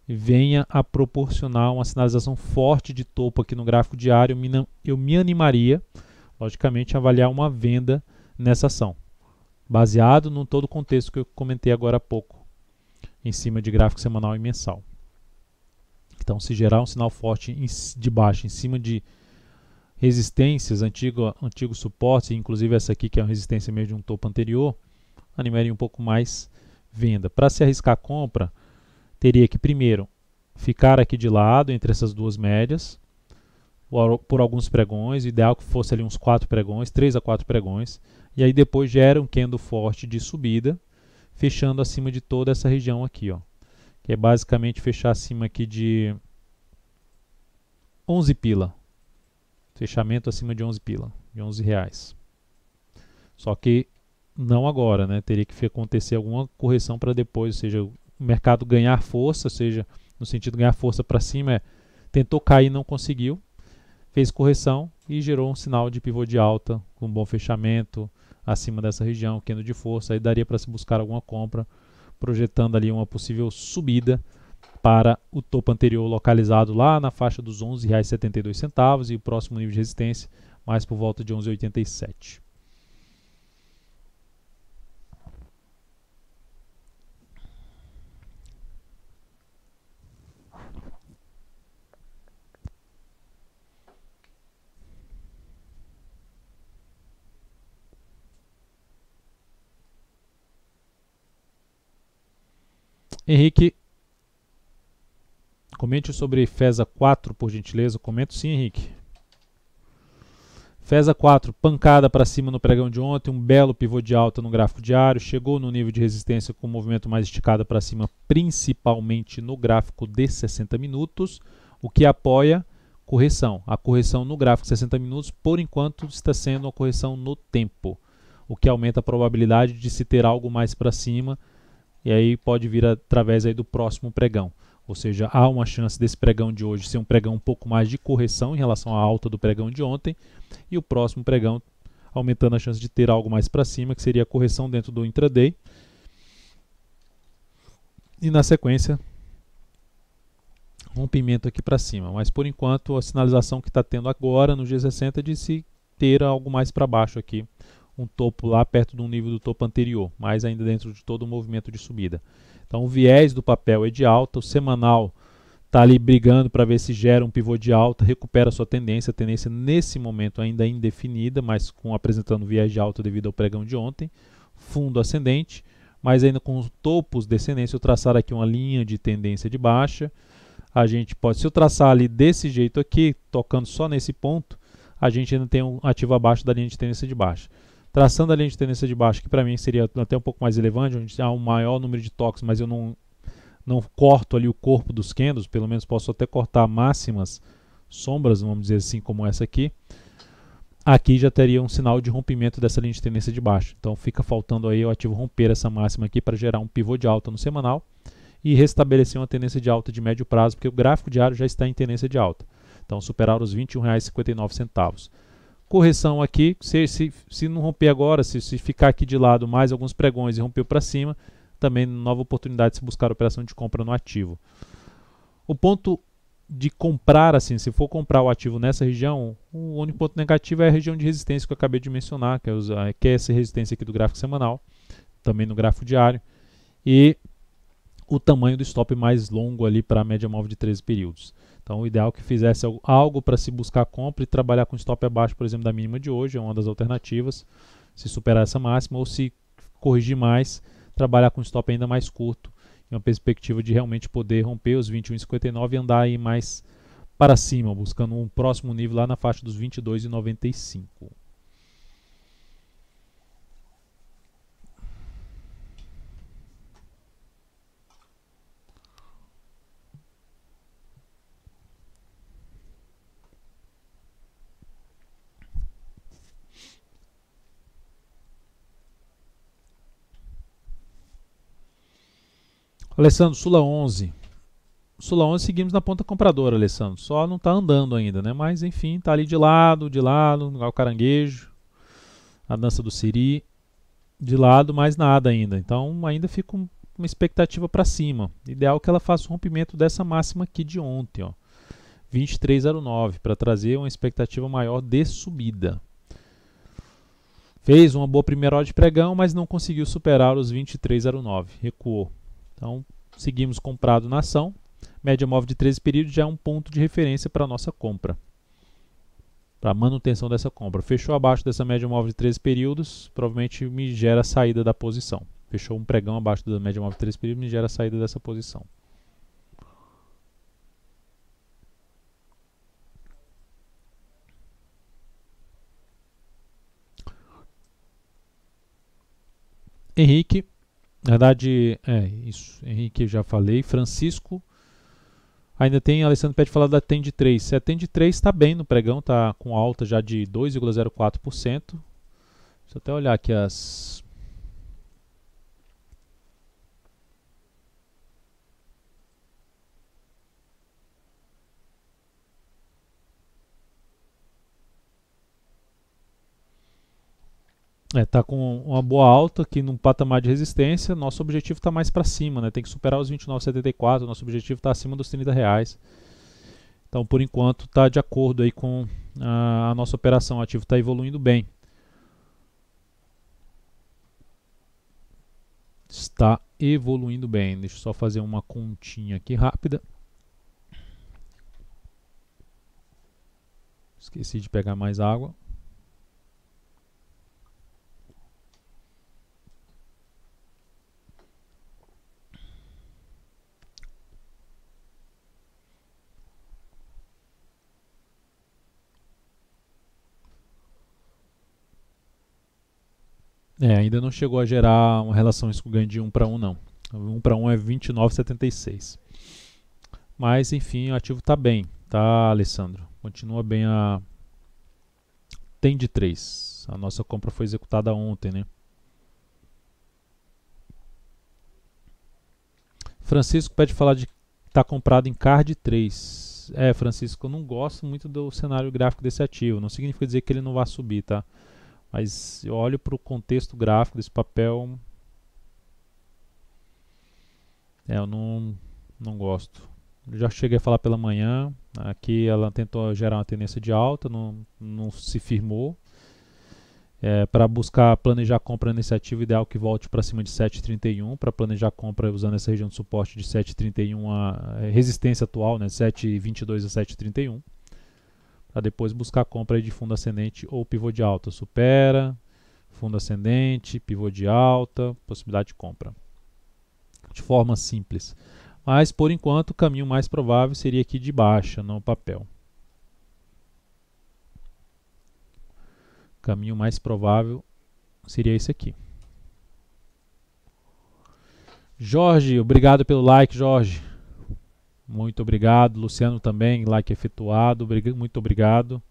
venha a proporcionar uma sinalização forte de topo aqui no gráfico diário, eu me animaria, logicamente, a avaliar uma venda nessa ação, baseado no todo o contexto que eu comentei agora há pouco, em cima de gráfico semanal e mensal. Então, tá se gerar é um sinal forte em, de baixo em cima de resistências, antigo, antigo suporte, inclusive essa aqui que é uma resistência mesmo de um topo anterior, animaria um pouco mais venda. Para se arriscar compra, teria que primeiro ficar aqui de lado entre essas duas médias por alguns pregões, o ideal é que fosse ali uns quatro pregões, três a quatro pregões, e aí depois gera um candle forte de subida, fechando acima de toda essa região aqui, ó que é basicamente fechar acima aqui de 11 pila. Fechamento acima de 11 pila, de 11 reais. Só que não agora, né? Teria que acontecer alguma correção para depois, ou seja, o mercado ganhar força, ou seja, no sentido ganhar força para cima, é, tentou cair, não conseguiu, fez correção e gerou um sinal de pivô de alta, com um bom fechamento acima dessa região, quendo de força, aí daria para se buscar alguma compra projetando ali uma possível subida para o topo anterior localizado lá na faixa dos R$ 11,72 e o próximo nível de resistência mais por volta de 11,87. Henrique, comente sobre feza 4, por gentileza. Comento sim, Henrique. Feza 4, pancada para cima no pregão de ontem, um belo pivô de alta no gráfico diário, chegou no nível de resistência com o um movimento mais esticado para cima, principalmente no gráfico de 60 minutos, o que apoia correção. A correção no gráfico de 60 minutos, por enquanto, está sendo uma correção no tempo, o que aumenta a probabilidade de se ter algo mais para cima e aí pode vir através aí do próximo pregão. Ou seja, há uma chance desse pregão de hoje ser um pregão um pouco mais de correção em relação à alta do pregão de ontem e o próximo pregão aumentando a chance de ter algo mais para cima, que seria a correção dentro do intraday. E na sequência, rompimento aqui para cima. Mas por enquanto, a sinalização que está tendo agora no G60 é de se ter algo mais para baixo aqui um topo lá perto de um nível do topo anterior, mas ainda dentro de todo o movimento de subida. Então o viés do papel é de alta, o semanal está ali brigando para ver se gera um pivô de alta, recupera sua tendência, tendência nesse momento ainda é indefinida, mas com apresentando viés de alta devido ao pregão de ontem, fundo ascendente, mas ainda com topos descendentes, eu traçar aqui uma linha de tendência de baixa, a gente pode, se eu traçar ali desse jeito aqui, tocando só nesse ponto, a gente ainda tem um ativo abaixo da linha de tendência de baixa. Traçando a linha de tendência de baixo, que para mim seria até um pouco mais relevante, onde há um maior número de toques, mas eu não, não corto ali o corpo dos candles, pelo menos posso até cortar máximas sombras, vamos dizer assim, como essa aqui. Aqui já teria um sinal de rompimento dessa linha de tendência de baixo. Então fica faltando aí o ativo romper essa máxima aqui para gerar um pivô de alta no semanal e restabelecer uma tendência de alta de médio prazo, porque o gráfico diário já está em tendência de alta. Então superar os R$ 21,59 correção aqui, se, se, se não romper agora, se, se ficar aqui de lado mais alguns pregões e rompeu para cima, também nova oportunidade de se buscar operação de compra no ativo. O ponto de comprar, assim, se for comprar o ativo nessa região, o único ponto negativo é a região de resistência que eu acabei de mencionar, que é, que é essa resistência aqui do gráfico semanal, também no gráfico diário, e o tamanho do stop mais longo ali para a média móvel de 13 períodos. Então, o ideal é que fizesse algo para se buscar compra e trabalhar com stop abaixo, por exemplo, da mínima de hoje, é uma das alternativas. Se superar essa máxima ou se corrigir mais, trabalhar com stop ainda mais curto, em uma perspectiva de realmente poder romper os 21,59 e andar aí mais para cima, buscando um próximo nível lá na faixa dos 22,95. Alessandro, Sula 11. Sula 11 seguimos na ponta compradora, Alessandro. Só não está andando ainda, né? Mas enfim, está ali de lado, de lado, igual o caranguejo. A dança do Siri. De lado, mais nada ainda. Então ainda fica uma expectativa para cima. Ideal que ela faça o rompimento dessa máxima aqui de ontem, ó. 2309 para trazer uma expectativa maior de subida. Fez uma boa primeira hora de pregão, mas não conseguiu superar os 2309, recuou. Então, seguimos comprado na ação. Média móvel de 13 períodos já é um ponto de referência para a nossa compra. Para a manutenção dessa compra. Fechou abaixo dessa média móvel de 13 períodos, provavelmente me gera a saída da posição. Fechou um pregão abaixo da média móvel de 13 períodos, me gera a saída dessa posição. Henrique na verdade, é isso. Henrique, já falei. Francisco. Ainda tem, Alessandro pede falar da tend 3. Se a tend 3 está bem no pregão, está com alta já de 2,04%. Deixa eu até olhar aqui as É, tá com uma boa alta aqui num patamar de resistência. Nosso objetivo está mais para cima, né? Tem que superar os 29,74. Nosso objetivo está acima dos 30 reais. Então, por enquanto, está de acordo aí com a, ah, a nossa operação. O ativo está evoluindo bem. Está evoluindo bem. Deixa eu só fazer uma continha aqui rápida. Esqueci de pegar mais água. É, ainda não chegou a gerar uma relação com o ganho de 1 para 1, não. 1 para 1 é 29,76. Mas, enfim, o ativo está bem, tá, Alessandro? Continua bem a... Tem de 3. A nossa compra foi executada ontem, né? Francisco pede falar de tá comprado em card 3. É, Francisco, eu não gosto muito do cenário gráfico desse ativo. Não significa dizer que ele não vai subir, tá? Mas eu olho para o contexto gráfico desse papel. É, eu não, não gosto. Eu já cheguei a falar pela manhã. Aqui ela tentou gerar uma tendência de alta, não, não se firmou. É, para buscar planejar compra na iniciativa, ideal que volte para cima de 7,31. Para planejar compra usando essa região de suporte de 7,31 a resistência atual, né, 7,22 a 7,31 para depois buscar compra de fundo ascendente ou pivô de alta. Supera, fundo ascendente, pivô de alta, possibilidade de compra. De forma simples. Mas por enquanto o caminho mais provável seria aqui de baixa, não papel. O caminho mais provável seria esse aqui. Jorge, obrigado pelo like, Jorge. Muito obrigado. Luciano também, like efetuado. Muito obrigado.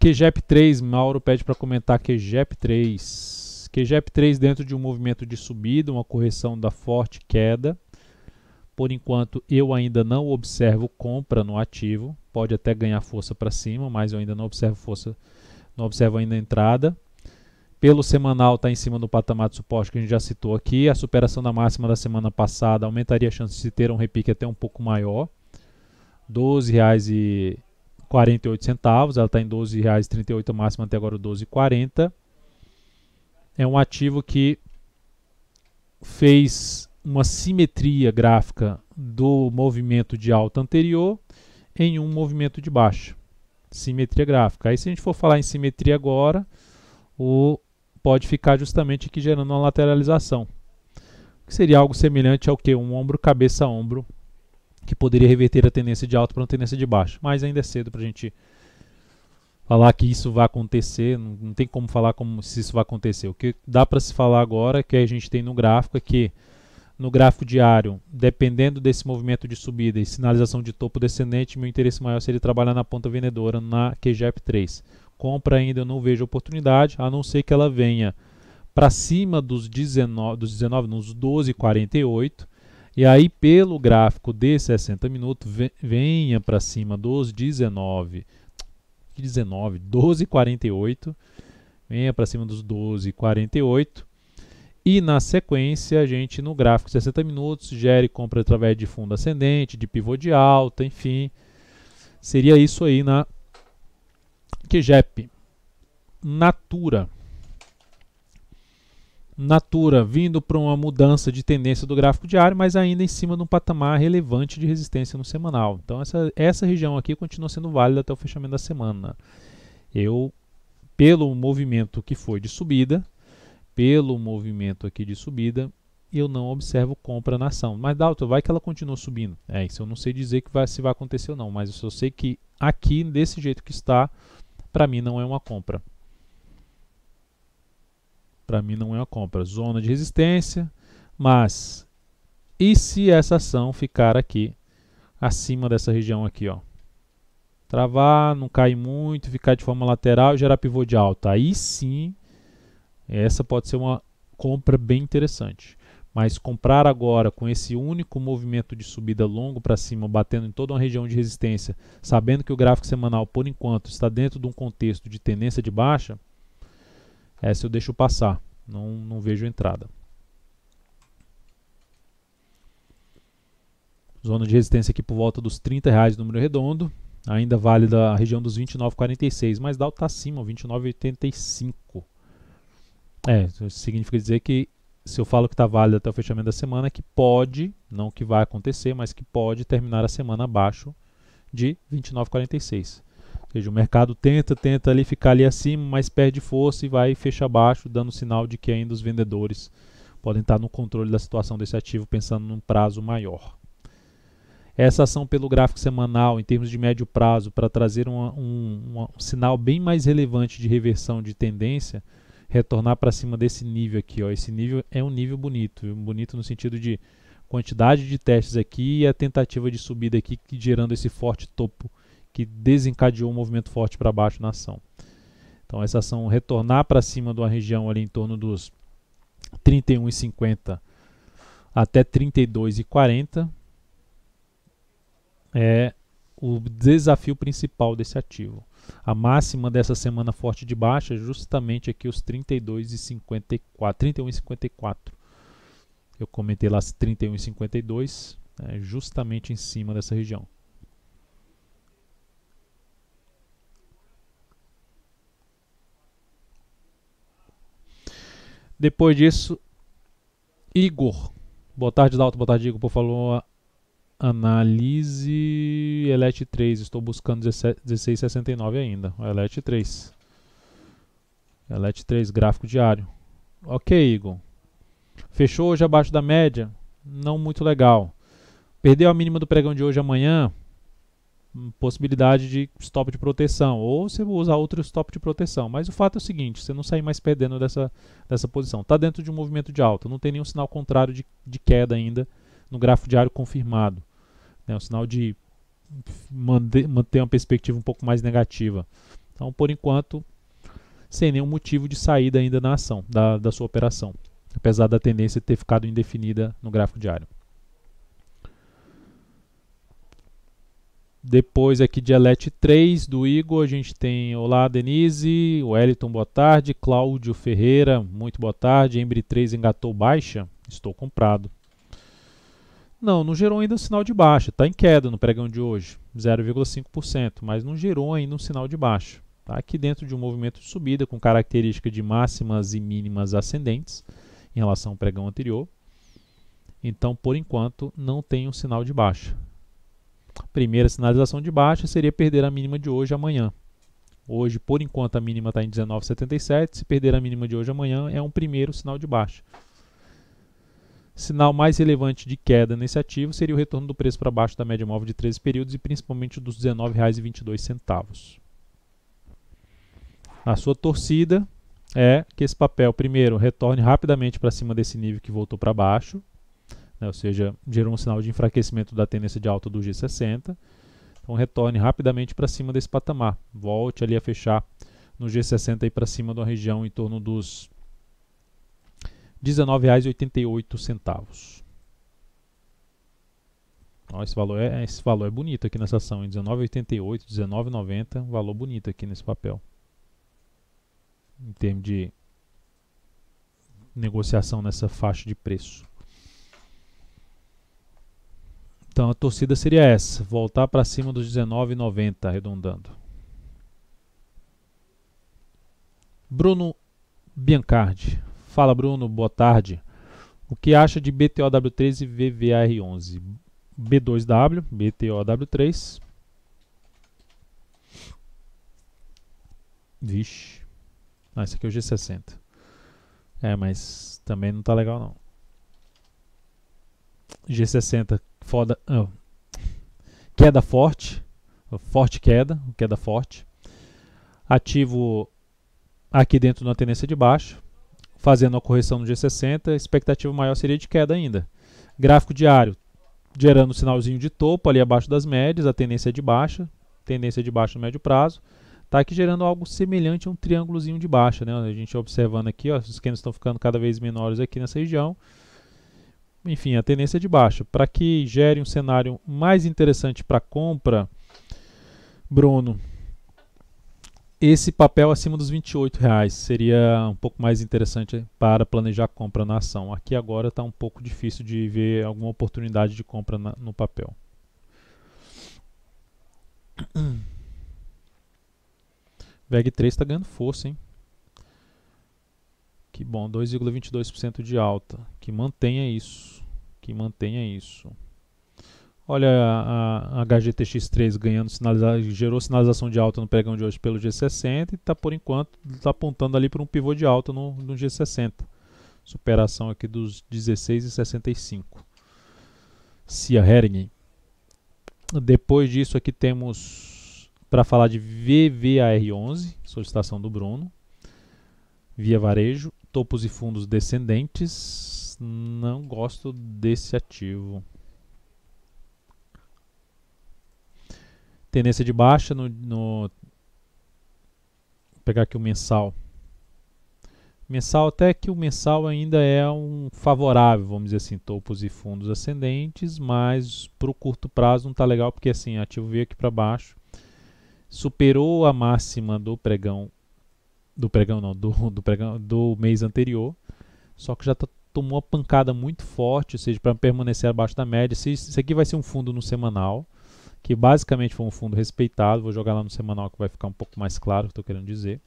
QGEP3, Mauro pede para comentar QGEP3. QGEP3 dentro de um movimento de subida, uma correção da forte queda. Por enquanto, eu ainda não observo compra no ativo. Pode até ganhar força para cima, mas eu ainda não observo força, não observo ainda entrada pelo semanal está em cima do patamar de suporte que a gente já citou aqui. A superação da máxima da semana passada aumentaria a chance de ter um repique até um pouco maior. R$ 12,48. Ela está em R$ 12,38, a máxima até agora R$ 12,40. É um ativo que fez uma simetria gráfica do movimento de alta anterior em um movimento de baixa. Simetria gráfica. Aí se a gente for falar em simetria agora, o pode ficar justamente aqui gerando uma lateralização. Que seria algo semelhante ao que? Um ombro, cabeça, ombro, que poderia reverter a tendência de alto para uma tendência de baixo. Mas ainda é cedo para a gente falar que isso vai acontecer. Não, não, tem como falar como se isso vai acontecer. O que dá para se falar agora, é que a gente tem no gráfico, é que no gráfico diário, dependendo desse movimento de subida e sinalização de topo descendente, meu interesse maior seria trabalhar na ponta vendedora na QGEP 3. Compra ainda eu não vejo oportunidade, a não ser que ela venha para cima dos 19, dos 19 nos 12,48. E aí, pelo gráfico de 60 minutos, venha para cima dos 19, 19 12,48. Venha para cima dos 12,48. E na sequência, a gente no gráfico de 60 minutos gere compra através de fundo ascendente, de pivô de alta, enfim. Seria isso aí na QGEP, Natura. Natura vindo para uma mudança de tendência do gráfico diário, mas ainda em cima de um patamar relevante de resistência no semanal. Então essa, essa região aqui continua sendo válida até o fechamento da semana. Eu, pelo movimento que foi de subida, pelo movimento aqui de subida, eu não observo compra na ação. Mas Dalton, vai que ela continua subindo. É, isso eu não sei dizer que vai, se vai acontecer ou não, mas eu só sei que aqui, desse jeito que está, para mim não é uma compra. Para mim não é uma compra. Zona de resistência, mas e se essa ação ficar aqui acima dessa região aqui, ó? Travar, não cair muito, ficar de forma lateral e gerar pivô de alta. Aí sim, essa pode ser uma compra bem interessante. Mas comprar agora com esse único movimento de subida longo para cima, batendo em toda uma região de resistência, sabendo que o gráfico semanal, por enquanto, está dentro de um contexto de tendência de baixa, essa eu deixo passar. Não, não vejo entrada. Zona de resistência aqui por volta dos 30 reais, número redondo. Ainda vale da região dos 29,46, mas Dow está acima, 29,85. É, significa dizer que se eu falo que está válido até o fechamento da semana, é que pode, não que vai acontecer, mas que pode terminar a semana abaixo de 29,46. Ou seja, o mercado tenta, tenta ali ficar ali acima, mas perde força e vai fechar abaixo, dando sinal de que ainda os vendedores podem estar no controle da situação desse ativo, pensando num prazo maior. Essa ação pelo gráfico semanal, em termos de médio prazo, para trazer uma, um, uma, um sinal bem mais relevante de reversão de tendência, retornar para cima desse nível aqui. Ó. Esse nível é um nível bonito, bonito no sentido de quantidade de testes aqui e a tentativa de subida aqui que, gerando esse forte topo que desencadeou um movimento forte para baixo na ação. Então essa ação retornar para cima de uma região ali em torno dos 31,50 até 32,40 é o desafio principal desse ativo. A máxima dessa semana forte de baixa é justamente aqui os 31,54. Eu comentei lá 31,52, né, justamente em cima dessa região. Depois disso, Igor. Boa tarde, Dalton. Boa tarde, Igor. Por favor, Analise Elect 3. Estou buscando 1669 ainda. Elect 3. Elect 3, gráfico diário. Ok, Igor. Fechou hoje abaixo da média? Não muito legal. Perdeu a mínima do pregão de hoje amanhã? Hum, possibilidade de stop de proteção. Ou você usar outro stop de proteção. Mas o fato é o seguinte: você não sair mais perdendo dessa, dessa posição. Está dentro de um movimento de alta. Não tem nenhum sinal contrário de, de queda ainda no gráfico diário confirmado. Né? Um sinal de manter uma perspectiva um pouco mais negativa. Então, por enquanto, sem nenhum motivo de saída ainda na ação, da, da sua operação, apesar da tendência ter ficado indefinida no gráfico diário. Depois aqui de Elet 3 do Igor, a gente tem Olá Denise, Wellington, boa tarde, Cláudio Ferreira, muito boa tarde, Embri 3 engatou baixa, estou comprado. Não, não gerou ainda um sinal de baixa. Está em queda no pregão de hoje, 0,5%, mas não gerou ainda um sinal de baixa. Tá aqui dentro de um movimento de subida com característica de máximas e mínimas ascendentes em relação ao pregão anterior. Então, por enquanto, não tem um sinal de baixa. Primeira sinalização de baixa seria perder a mínima de hoje amanhã. Hoje, por enquanto, a mínima está em 19,77. Se perder a mínima de hoje amanhã, é um primeiro sinal de baixa. Sinal mais relevante de queda nesse ativo seria o retorno do preço para baixo da média móvel de 13 períodos e principalmente dos R$19,22. 19,22. A sua torcida é que esse papel, primeiro, retorne rapidamente para cima desse nível que voltou para baixo, né, ou seja, gerou um sinal de enfraquecimento da tendência de alta do G60. Então, retorne rapidamente para cima desse patamar, volte ali a fechar no G60 e para cima da região em torno dos R$19,88. Esse valor, é, esse valor é bonito aqui nessa ação, R$19,88, R$19,90, valor bonito aqui nesse papel. Em termos de negociação nessa faixa de preço. Então a torcida seria essa, voltar para cima dos 19,90 arredondando. Bruno Biancardi Fala Bruno, boa tarde. O que acha de BTOW3 e VVAR11? B2W, BTOW3. Vixe. Ah, esse aqui é o G60. É, mas também não tá legal não. G60, foda. Ah, queda forte. Forte queda, queda forte. Ativo aqui dentro na tendência de baixo fazendo a correção no dia 60, a expectativa maior seria de queda ainda. Gráfico diário gerando um sinalzinho de topo ali abaixo das médias, a tendência é de baixa, tendência de baixa no médio prazo. Está aqui gerando algo semelhante a um triângulozinho de baixa, né? A gente observando aqui, ó, os candles estão ficando cada vez menores aqui nessa região. Enfim, a tendência é de baixa. Para que gere um cenário mais interessante para compra, Bruno, esse papel acima dos 28 reais seria um pouco mais interessante para planejar compra na ação. Aqui agora está um pouco difícil de ver alguma oportunidade de compra na, no papel. (clears throat) VEG 3 está ganhando força, hein? Que bom, 2,22% de alta. Que mantenha isso. Que mantenha isso. Olha a, a HGTX3 ganhando sinalização, gerou sinalização de alta no pregão de hoje pelo G60 e está por enquanto tá apontando ali para um pivô de alta no, no G60. Superação aqui dos 16,65. Cia Heringen. Depois disso aqui temos para falar de VVAR11, solicitação do Bruno. Via varejo, topos e fundos descendentes. Não gosto desse ativo. Tendência de baixa no, no vou pegar aqui o mensal. Mensal até que o mensal ainda é um favorável, vamos dizer assim, topos e fundos ascendentes, mas para o curto prazo não está legal porque assim, ativo veio aqui para baixo, superou a máxima do pregão do pregão não, do, do pregão do mês anterior, só que já tá, tomou uma pancada muito forte, ou seja, para permanecer abaixo da média. Se isso aqui vai ser um fundo no semanal, que basicamente foi um fundo respeitado. Vou jogar lá no semanal que vai ficar um pouco mais claro o que estou querendo dizer.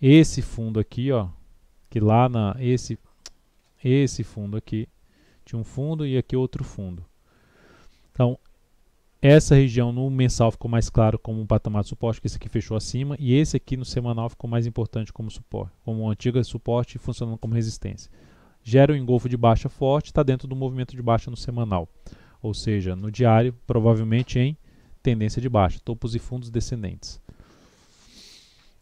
Esse fundo aqui, ó, que lá na esse esse fundo aqui tinha um fundo e aqui outro fundo. Então, essa região no mensal ficou mais claro como um patamar de suporte, que esse aqui fechou acima, e esse aqui no semanal ficou mais importante como suporte, como um antigo suporte funcionando como resistência. Gera um engolfo de baixa forte, está dentro do movimento de baixa no semanal ou seja, no diário, provavelmente em tendência de baixa, topos e fundos descendentes.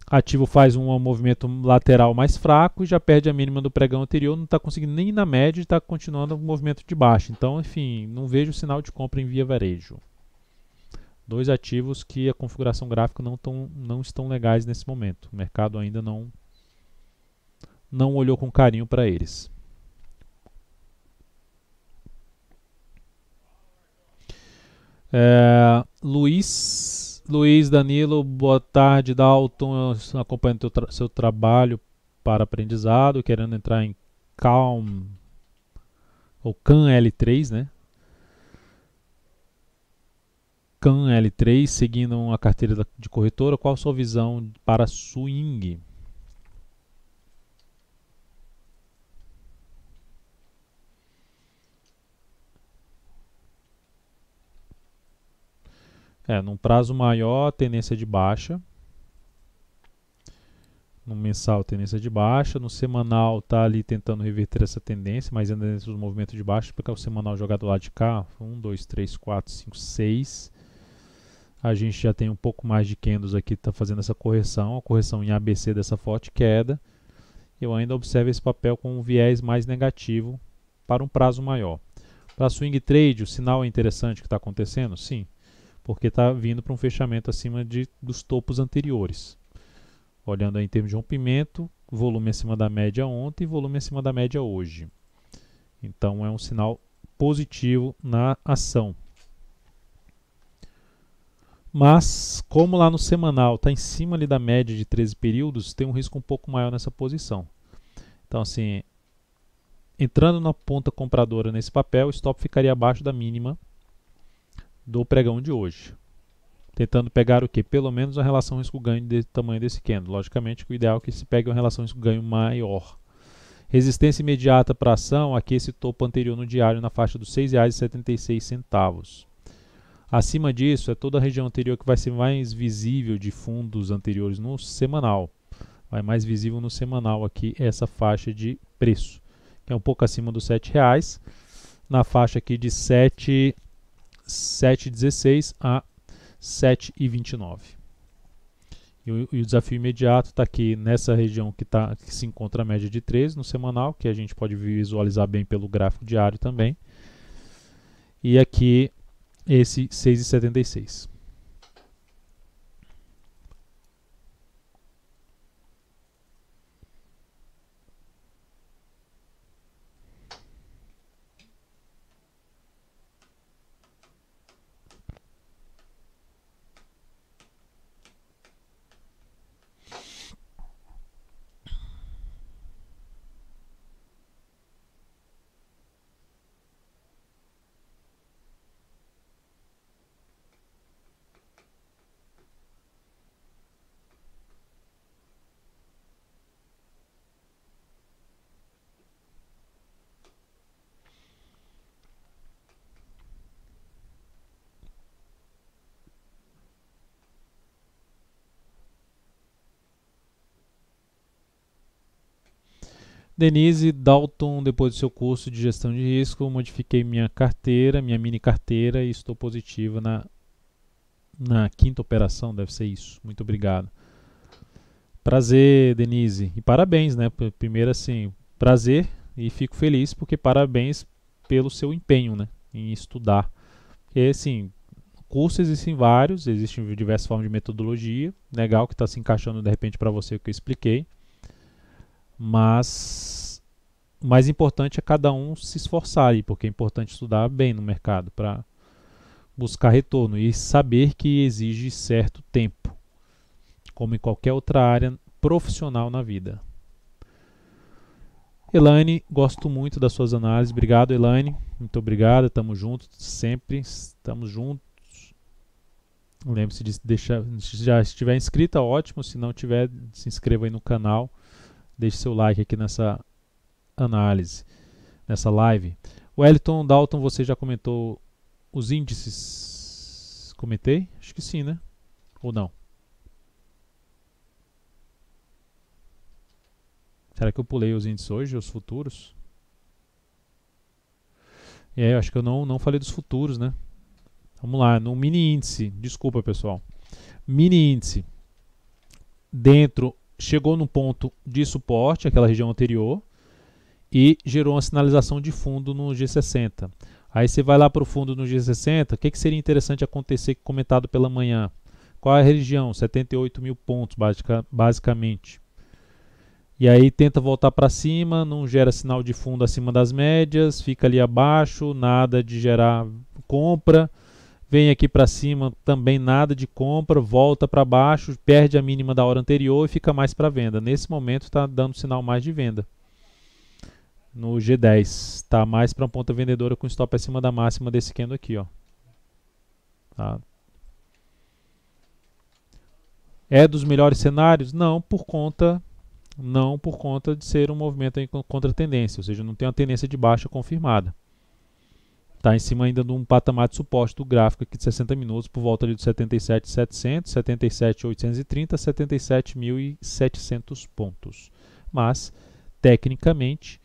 Ativo faz um movimento lateral mais fraco e já perde a mínima do pregão anterior, não está conseguindo nem na média, está continuando o movimento de baixa. Então, enfim, não vejo sinal de compra em via varejo. Dois ativos que a configuração gráfica não, tão, não estão legais nesse momento. O mercado ainda não, não olhou com carinho para eles. É, Luiz, Luiz Danilo, boa tarde, Dalton. Acompanhando teu tra seu trabalho para aprendizado, querendo entrar em Calm ou CAN L3, né? CAN L3, seguindo uma carteira de corretora, qual a sua visão para swing? É, num prazo maior, tendência de baixa. No mensal, tendência de baixa. No semanal, tá ali tentando reverter essa tendência, mas ainda dentro do movimento de baixa, porque é o semanal jogado lá de cá. 1, 2, 3, 4, 5, 6. A gente já tem um pouco mais de candles aqui, está fazendo essa correção, a correção em ABC dessa forte queda. Eu ainda observo esse papel com um viés mais negativo para um prazo maior. Para swing trade, o sinal é interessante que está acontecendo? Sim, porque está vindo para um fechamento acima de, dos topos anteriores. Olhando em termos de rompimento, volume acima da média ontem e volume acima da média hoje. Então é um sinal positivo na ação. Mas, como lá no semanal está em cima ali da média de 13 períodos, tem um risco um pouco maior nessa posição. Então, assim, entrando na ponta compradora nesse papel, o stop ficaria abaixo da mínima do pregão de hoje. Tentando pegar o que? Pelo menos a relação risco-ganho de tamanho desse candle. Logicamente, o ideal é que se pegue uma relação risco-ganho maior. Resistência imediata para ação, aqui esse topo anterior no diário na faixa dos R$ 6,76. Acima disso, é toda a região anterior que vai ser mais visível de fundos anteriores no semanal. Vai mais visível no semanal aqui essa faixa de preço, que é um pouco acima dos R$ 7,00, na faixa aqui de 7,00. 7,16 a 7,29. E, o, e o desafio imediato está aqui nessa região que, tá, que se encontra a média de 3 no semanal, que a gente pode visualizar bem pelo gráfico diário também. E aqui esse 6,76. Denise Dalton, depois do seu curso de gestão de risco, modifiquei minha carteira, minha mini carteira e estou positiva na, na quinta operação, deve ser isso. Muito obrigado. Prazer, Denise. E parabéns, né? Primeiro, assim, prazer e fico feliz porque parabéns pelo seu empenho, né? Em estudar. Porque, assim, cursos existem vários, existem diversas formas de metodologia. Legal que está se encaixando de repente para você o que eu expliquei mas o mais importante é cada um se esforçar aí, porque é importante estudar bem no mercado para buscar retorno e saber que exige certo tempo, como em qualquer outra área profissional na vida. Elaine, gosto muito das suas análises. Obrigado, Elaine. Muito obrigado. Estamos juntos sempre. Estamos juntos. Lembre-se de deixar. Se já estiver inscrita, ótimo. Se não tiver, se inscreva aí no canal. Deixe seu like aqui nessa análise, nessa live. Wellington Dalton, você já comentou os índices? Comentei? Acho que sim, né? Ou não? Será que eu pulei os índices hoje, os futuros? E é, aí, eu acho que eu não, não falei dos futuros, né? Vamos lá, no mini índice. Desculpa, pessoal. Mini índice. Dentro chegou no ponto de suporte, aquela região anterior, e gerou uma sinalização de fundo no G60. Aí você vai lá para o fundo no G60, o que, que seria interessante acontecer comentado pela manhã? Qual é a região? 78 mil pontos, basic, basicamente. E aí tenta voltar para cima, não gera sinal de fundo acima das médias, fica ali abaixo, nada de gerar compra vem aqui para cima também nada de compra, volta para baixo, perde a mínima da hora anterior e fica mais para venda. Nesse momento está dando sinal mais de venda. No G10 está mais para uma ponta vendedora com stop acima da máxima desse candle aqui, ó. Tá. É dos melhores cenários? Não, por conta não por conta de ser um movimento contra tendência, ou seja, não tem uma tendência de baixa confirmada está em cima ainda de um patamar de suporte do gráfico aqui de 60 minutos por volta ali dos 77.700, 77.830, 77.700 pontos. Mas, tecnicamente,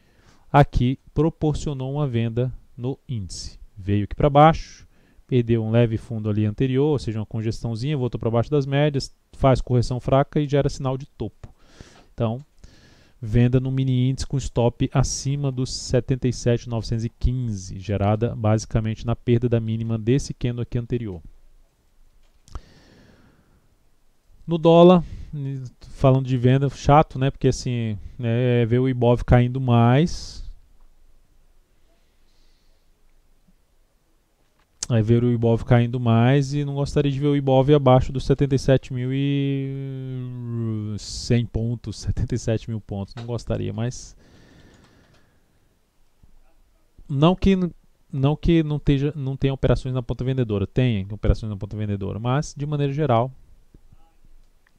aqui proporcionou uma venda no índice. Veio aqui para baixo, perdeu um leve fundo ali anterior, ou seja, uma congestãozinha, voltou para baixo das médias, faz correção fraca e gera sinal de topo. Então, venda no mini índice com stop acima dos 77,915, gerada basicamente na perda da mínima desse candle aqui anterior. No dólar, falando de venda, chato, né? Porque assim, é, ver o Ibov caindo mais, Aí ver o Ibov caindo mais e não gostaria de ver o Ibov abaixo dos 77 mil e 100 pontos, 77 (laughs) mil pontos. Não gostaria, mas não que não que não tenha não tenha operações na ponta vendedora, tem operações na ponta vendedora, mas de maneira geral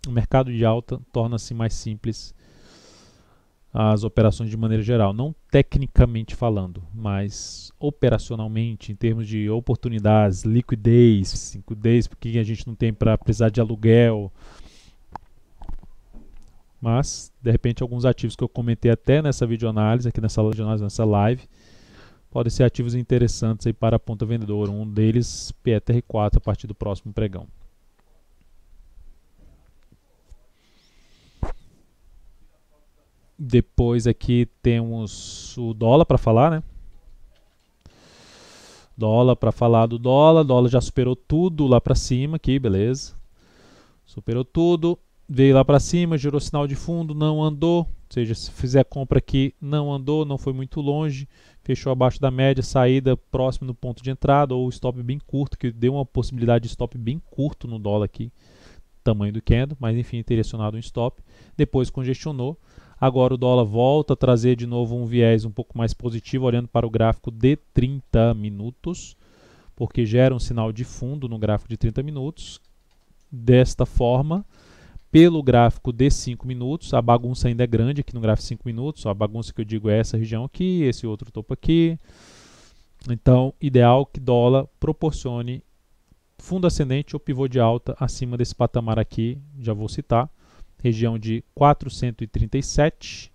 o mercado de alta torna-se mais simples as operações de maneira geral, não tecnicamente falando, mas operacionalmente, em termos de oportunidades, liquidez, liquidez porque a gente não tem para precisar de aluguel. Mas, de repente, alguns ativos que eu comentei até nessa videoanálise, aqui nessa videoanálise, nessa live, podem ser ativos interessantes aí para a ponta vendedora. Um deles, PETR4, a partir do próximo pregão. Depois aqui temos o dólar para falar, né? Dólar para falar do dólar. Dólar já superou tudo lá para cima aqui, beleza. Superou tudo. Veio lá para cima, gerou sinal de fundo, não andou. Ou seja, se fizer compra aqui, não andou, não foi muito longe. Fechou abaixo da média, saída próximo do ponto de entrada ou stop bem curto, que deu uma possibilidade de stop bem curto no dólar aqui. Tamanho do candle, mas enfim, teria acionado um stop. Depois congestionou Agora o dólar volta a trazer de novo um viés um pouco mais positivo, olhando para o gráfico de 30 minutos, porque gera um sinal de fundo no gráfico de 30 minutos. Desta forma, pelo gráfico de 5 minutos, a bagunça ainda é grande aqui no gráfico de 5 minutos, a bagunça que eu digo é essa região aqui, esse outro topo aqui. Então, ideal que dólar proporcione fundo ascendente ou pivô de alta acima desse patamar aqui, já vou citar região de 437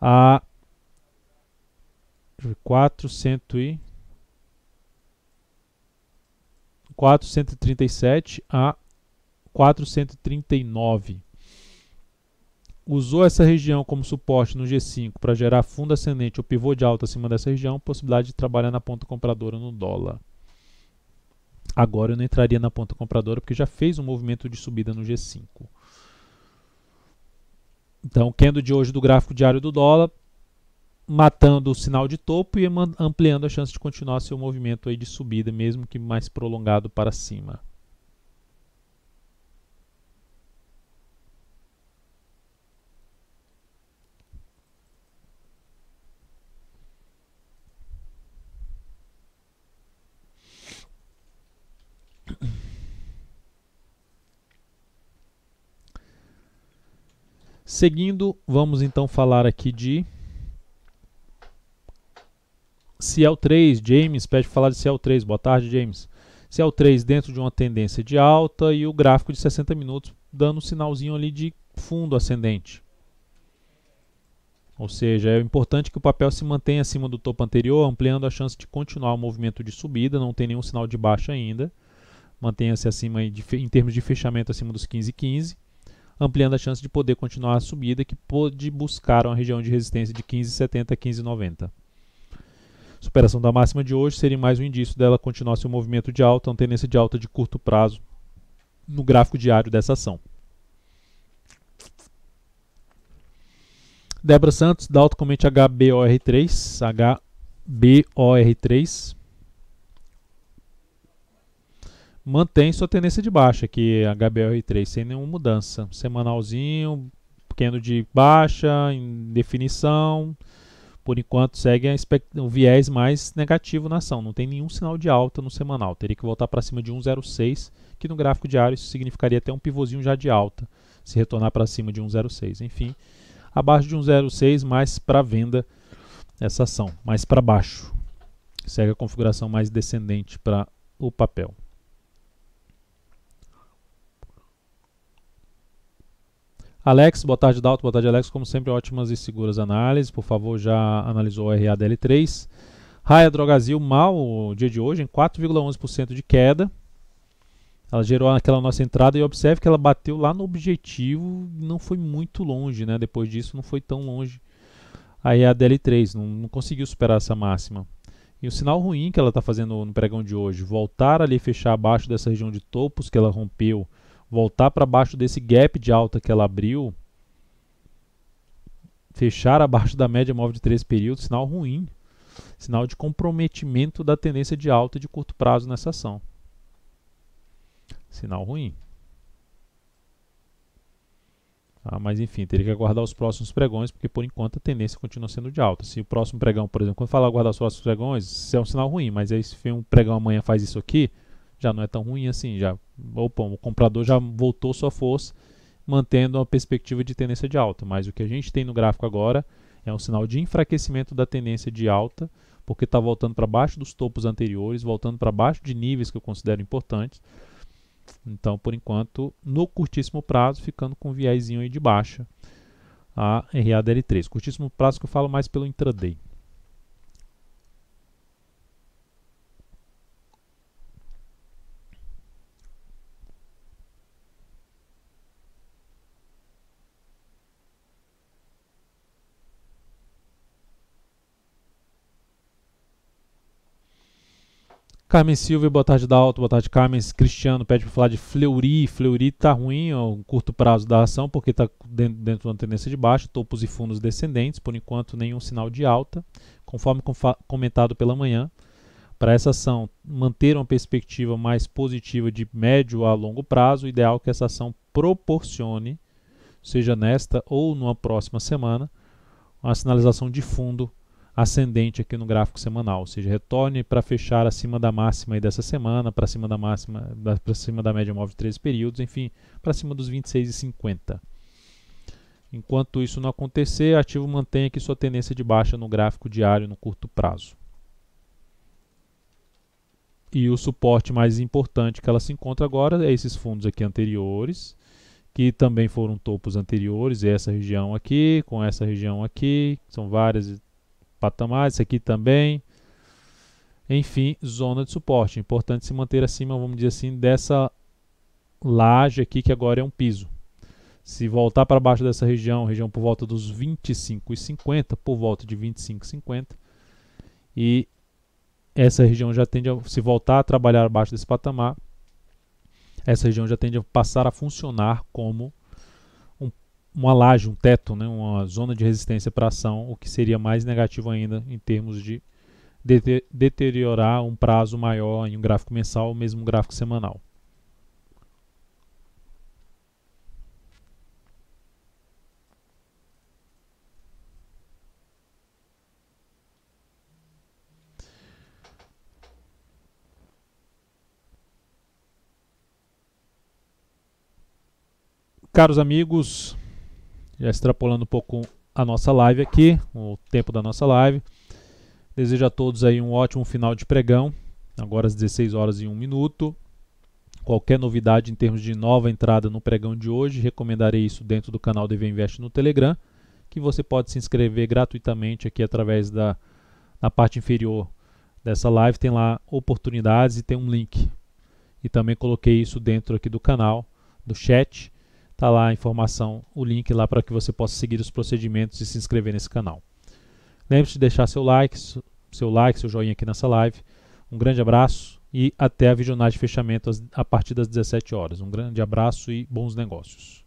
a 437 a 439. Usou essa região como suporte no G5 para gerar fundo ascendente ou pivô de alta acima dessa região, possibilidade de trabalhar na ponta compradora no dólar. Agora eu não entraria na ponta compradora porque já fez um movimento de subida no G5. Então, candle de hoje do gráfico diário do dólar, matando o sinal de topo e ampliando a chance de continuar seu movimento aí de subida, mesmo que mais prolongado para cima. Seguindo, vamos então falar aqui de CL3. James pede para falar de CL3. Boa tarde, James. CL3 dentro de uma tendência de alta e o gráfico de 60 minutos dando um sinalzinho ali de fundo ascendente. Ou seja, é importante que o papel se mantenha acima do topo anterior, ampliando a chance de continuar o movimento de subida, não tem nenhum sinal de baixa ainda. Mantenha-se acima em termos de fechamento acima dos 15,15. 15 ampliando a chance de poder continuar a subida que pôde buscar uma região de resistência de 15,70 a 15,90. Superação da máxima de hoje seria mais um indício dela continuar seu movimento de alta, uma tendência de alta de curto prazo no gráfico diário dessa ação. Débora Santos, da comente HBOR3, HBOR3. mantém sua tendência de baixa, aqui a HBR3, sem nenhuma mudança. Semanalzinho, pequeno de baixa, em definição. Por enquanto segue o viés mais negativo na ação. Não tem nenhum sinal de alta no semanal. Teria que voltar para cima de 1,06, que no gráfico diário isso significaria até um pivôzinho já de alta, se retornar para cima de 1,06. Enfim, abaixo de 1,06, mais para venda essa ação, mais para baixo. Segue a configuração mais descendente para o papel. Alex, boa tarde, Dalton. Boa tarde, Alex. Como sempre, ótimas e seguras análises. Por favor, já analisou o RADL3. Raia Drogazil mal o dia de hoje, em 4,11% de queda. Ela gerou aquela nossa entrada e observe que ela bateu lá no objetivo, não foi muito longe, né? Depois disso não foi tão longe. Aí a DL3 não, não conseguiu superar essa máxima. E o sinal ruim que ela está fazendo no pregão de hoje, voltar ali fechar abaixo dessa região de topos que ela rompeu voltar para baixo desse gap de alta que ela abriu, fechar abaixo da média móvel de três períodos, sinal ruim, sinal de comprometimento da tendência de alta de curto prazo nessa ação. Sinal ruim. Ah, mas enfim, teria que aguardar os próximos pregões, porque por enquanto a tendência continua sendo de alta. Se o próximo pregão, por exemplo, quando falar aguardar os próximos pregões, isso é um sinal ruim, mas aí se um pregão amanhã faz isso aqui, já não é tão ruim assim, já opa, o comprador já voltou sua força, mantendo uma perspectiva de tendência de alta. Mas o que a gente tem no gráfico agora é um sinal de enfraquecimento da tendência de alta, porque está voltando para baixo dos topos anteriores, voltando para baixo de níveis que eu considero importantes. Então, por enquanto, no curtíssimo prazo, ficando com um viésinho aí de baixa a RADL3. Curtíssimo prazo que eu falo mais pelo intraday. Carmen Silva, boa tarde da Alto, boa tarde Carmen. Cristiano pede para falar de Fleury. Fleury tá ruim a é um curto prazo da ação porque está dentro, dentro de uma tendência de baixa, topos e fundos descendentes, por enquanto nenhum sinal de alta, conforme comentado pela manhã. Para essa ação manter uma perspectiva mais positiva de médio a longo prazo, o ideal é que essa ação proporcione, seja nesta ou numa próxima semana, uma sinalização de fundo ascendente aqui no gráfico semanal, ou seja, retorne para fechar acima da máxima dessa semana, para cima da máxima, para cima da média móvel de 13 períodos, enfim, para cima dos 26,50. Enquanto isso não acontecer, ativo mantém aqui sua tendência de baixa no gráfico diário no curto prazo. E o suporte mais importante que ela se encontra agora é esses fundos aqui anteriores, que também foram topos anteriores, e essa região aqui, com essa região aqui, são várias patamar, esse aqui também. Enfim, zona de suporte. Importante se manter acima, vamos dizer assim, dessa laje aqui que agora é um piso. Se voltar para baixo dessa região, região por volta dos 25,50, por volta de 25,50, e essa região já tende a, se voltar a trabalhar abaixo desse patamar, essa região já tende a passar a funcionar como uma laje, um teto, né, uma zona de resistência para ação, o que seria mais negativo ainda em termos de deteriorar um prazo maior em um gráfico mensal ou mesmo um gráfico semanal. Caros amigos, já extrapolando um pouco a nossa live aqui, o tempo da nossa live. Desejo a todos aí um ótimo final de pregão, agora às 16 horas e 1 minuto. Qualquer novidade em termos de nova entrada no pregão de hoje, recomendarei isso dentro do canal DV Invest no Telegram, que você pode se inscrever gratuitamente aqui através da na parte inferior dessa live, tem lá oportunidades e tem um link. E também coloquei isso dentro aqui do canal, do chat, Tá lá a informação, o link lá para que você possa seguir os procedimentos e se inscrever nesse canal. Lembre-se de deixar seu like, seu like, seu joinha aqui nessa live. Um grande abraço e até a visionagem de fechamento a partir das 17 horas. Um grande abraço e bons negócios.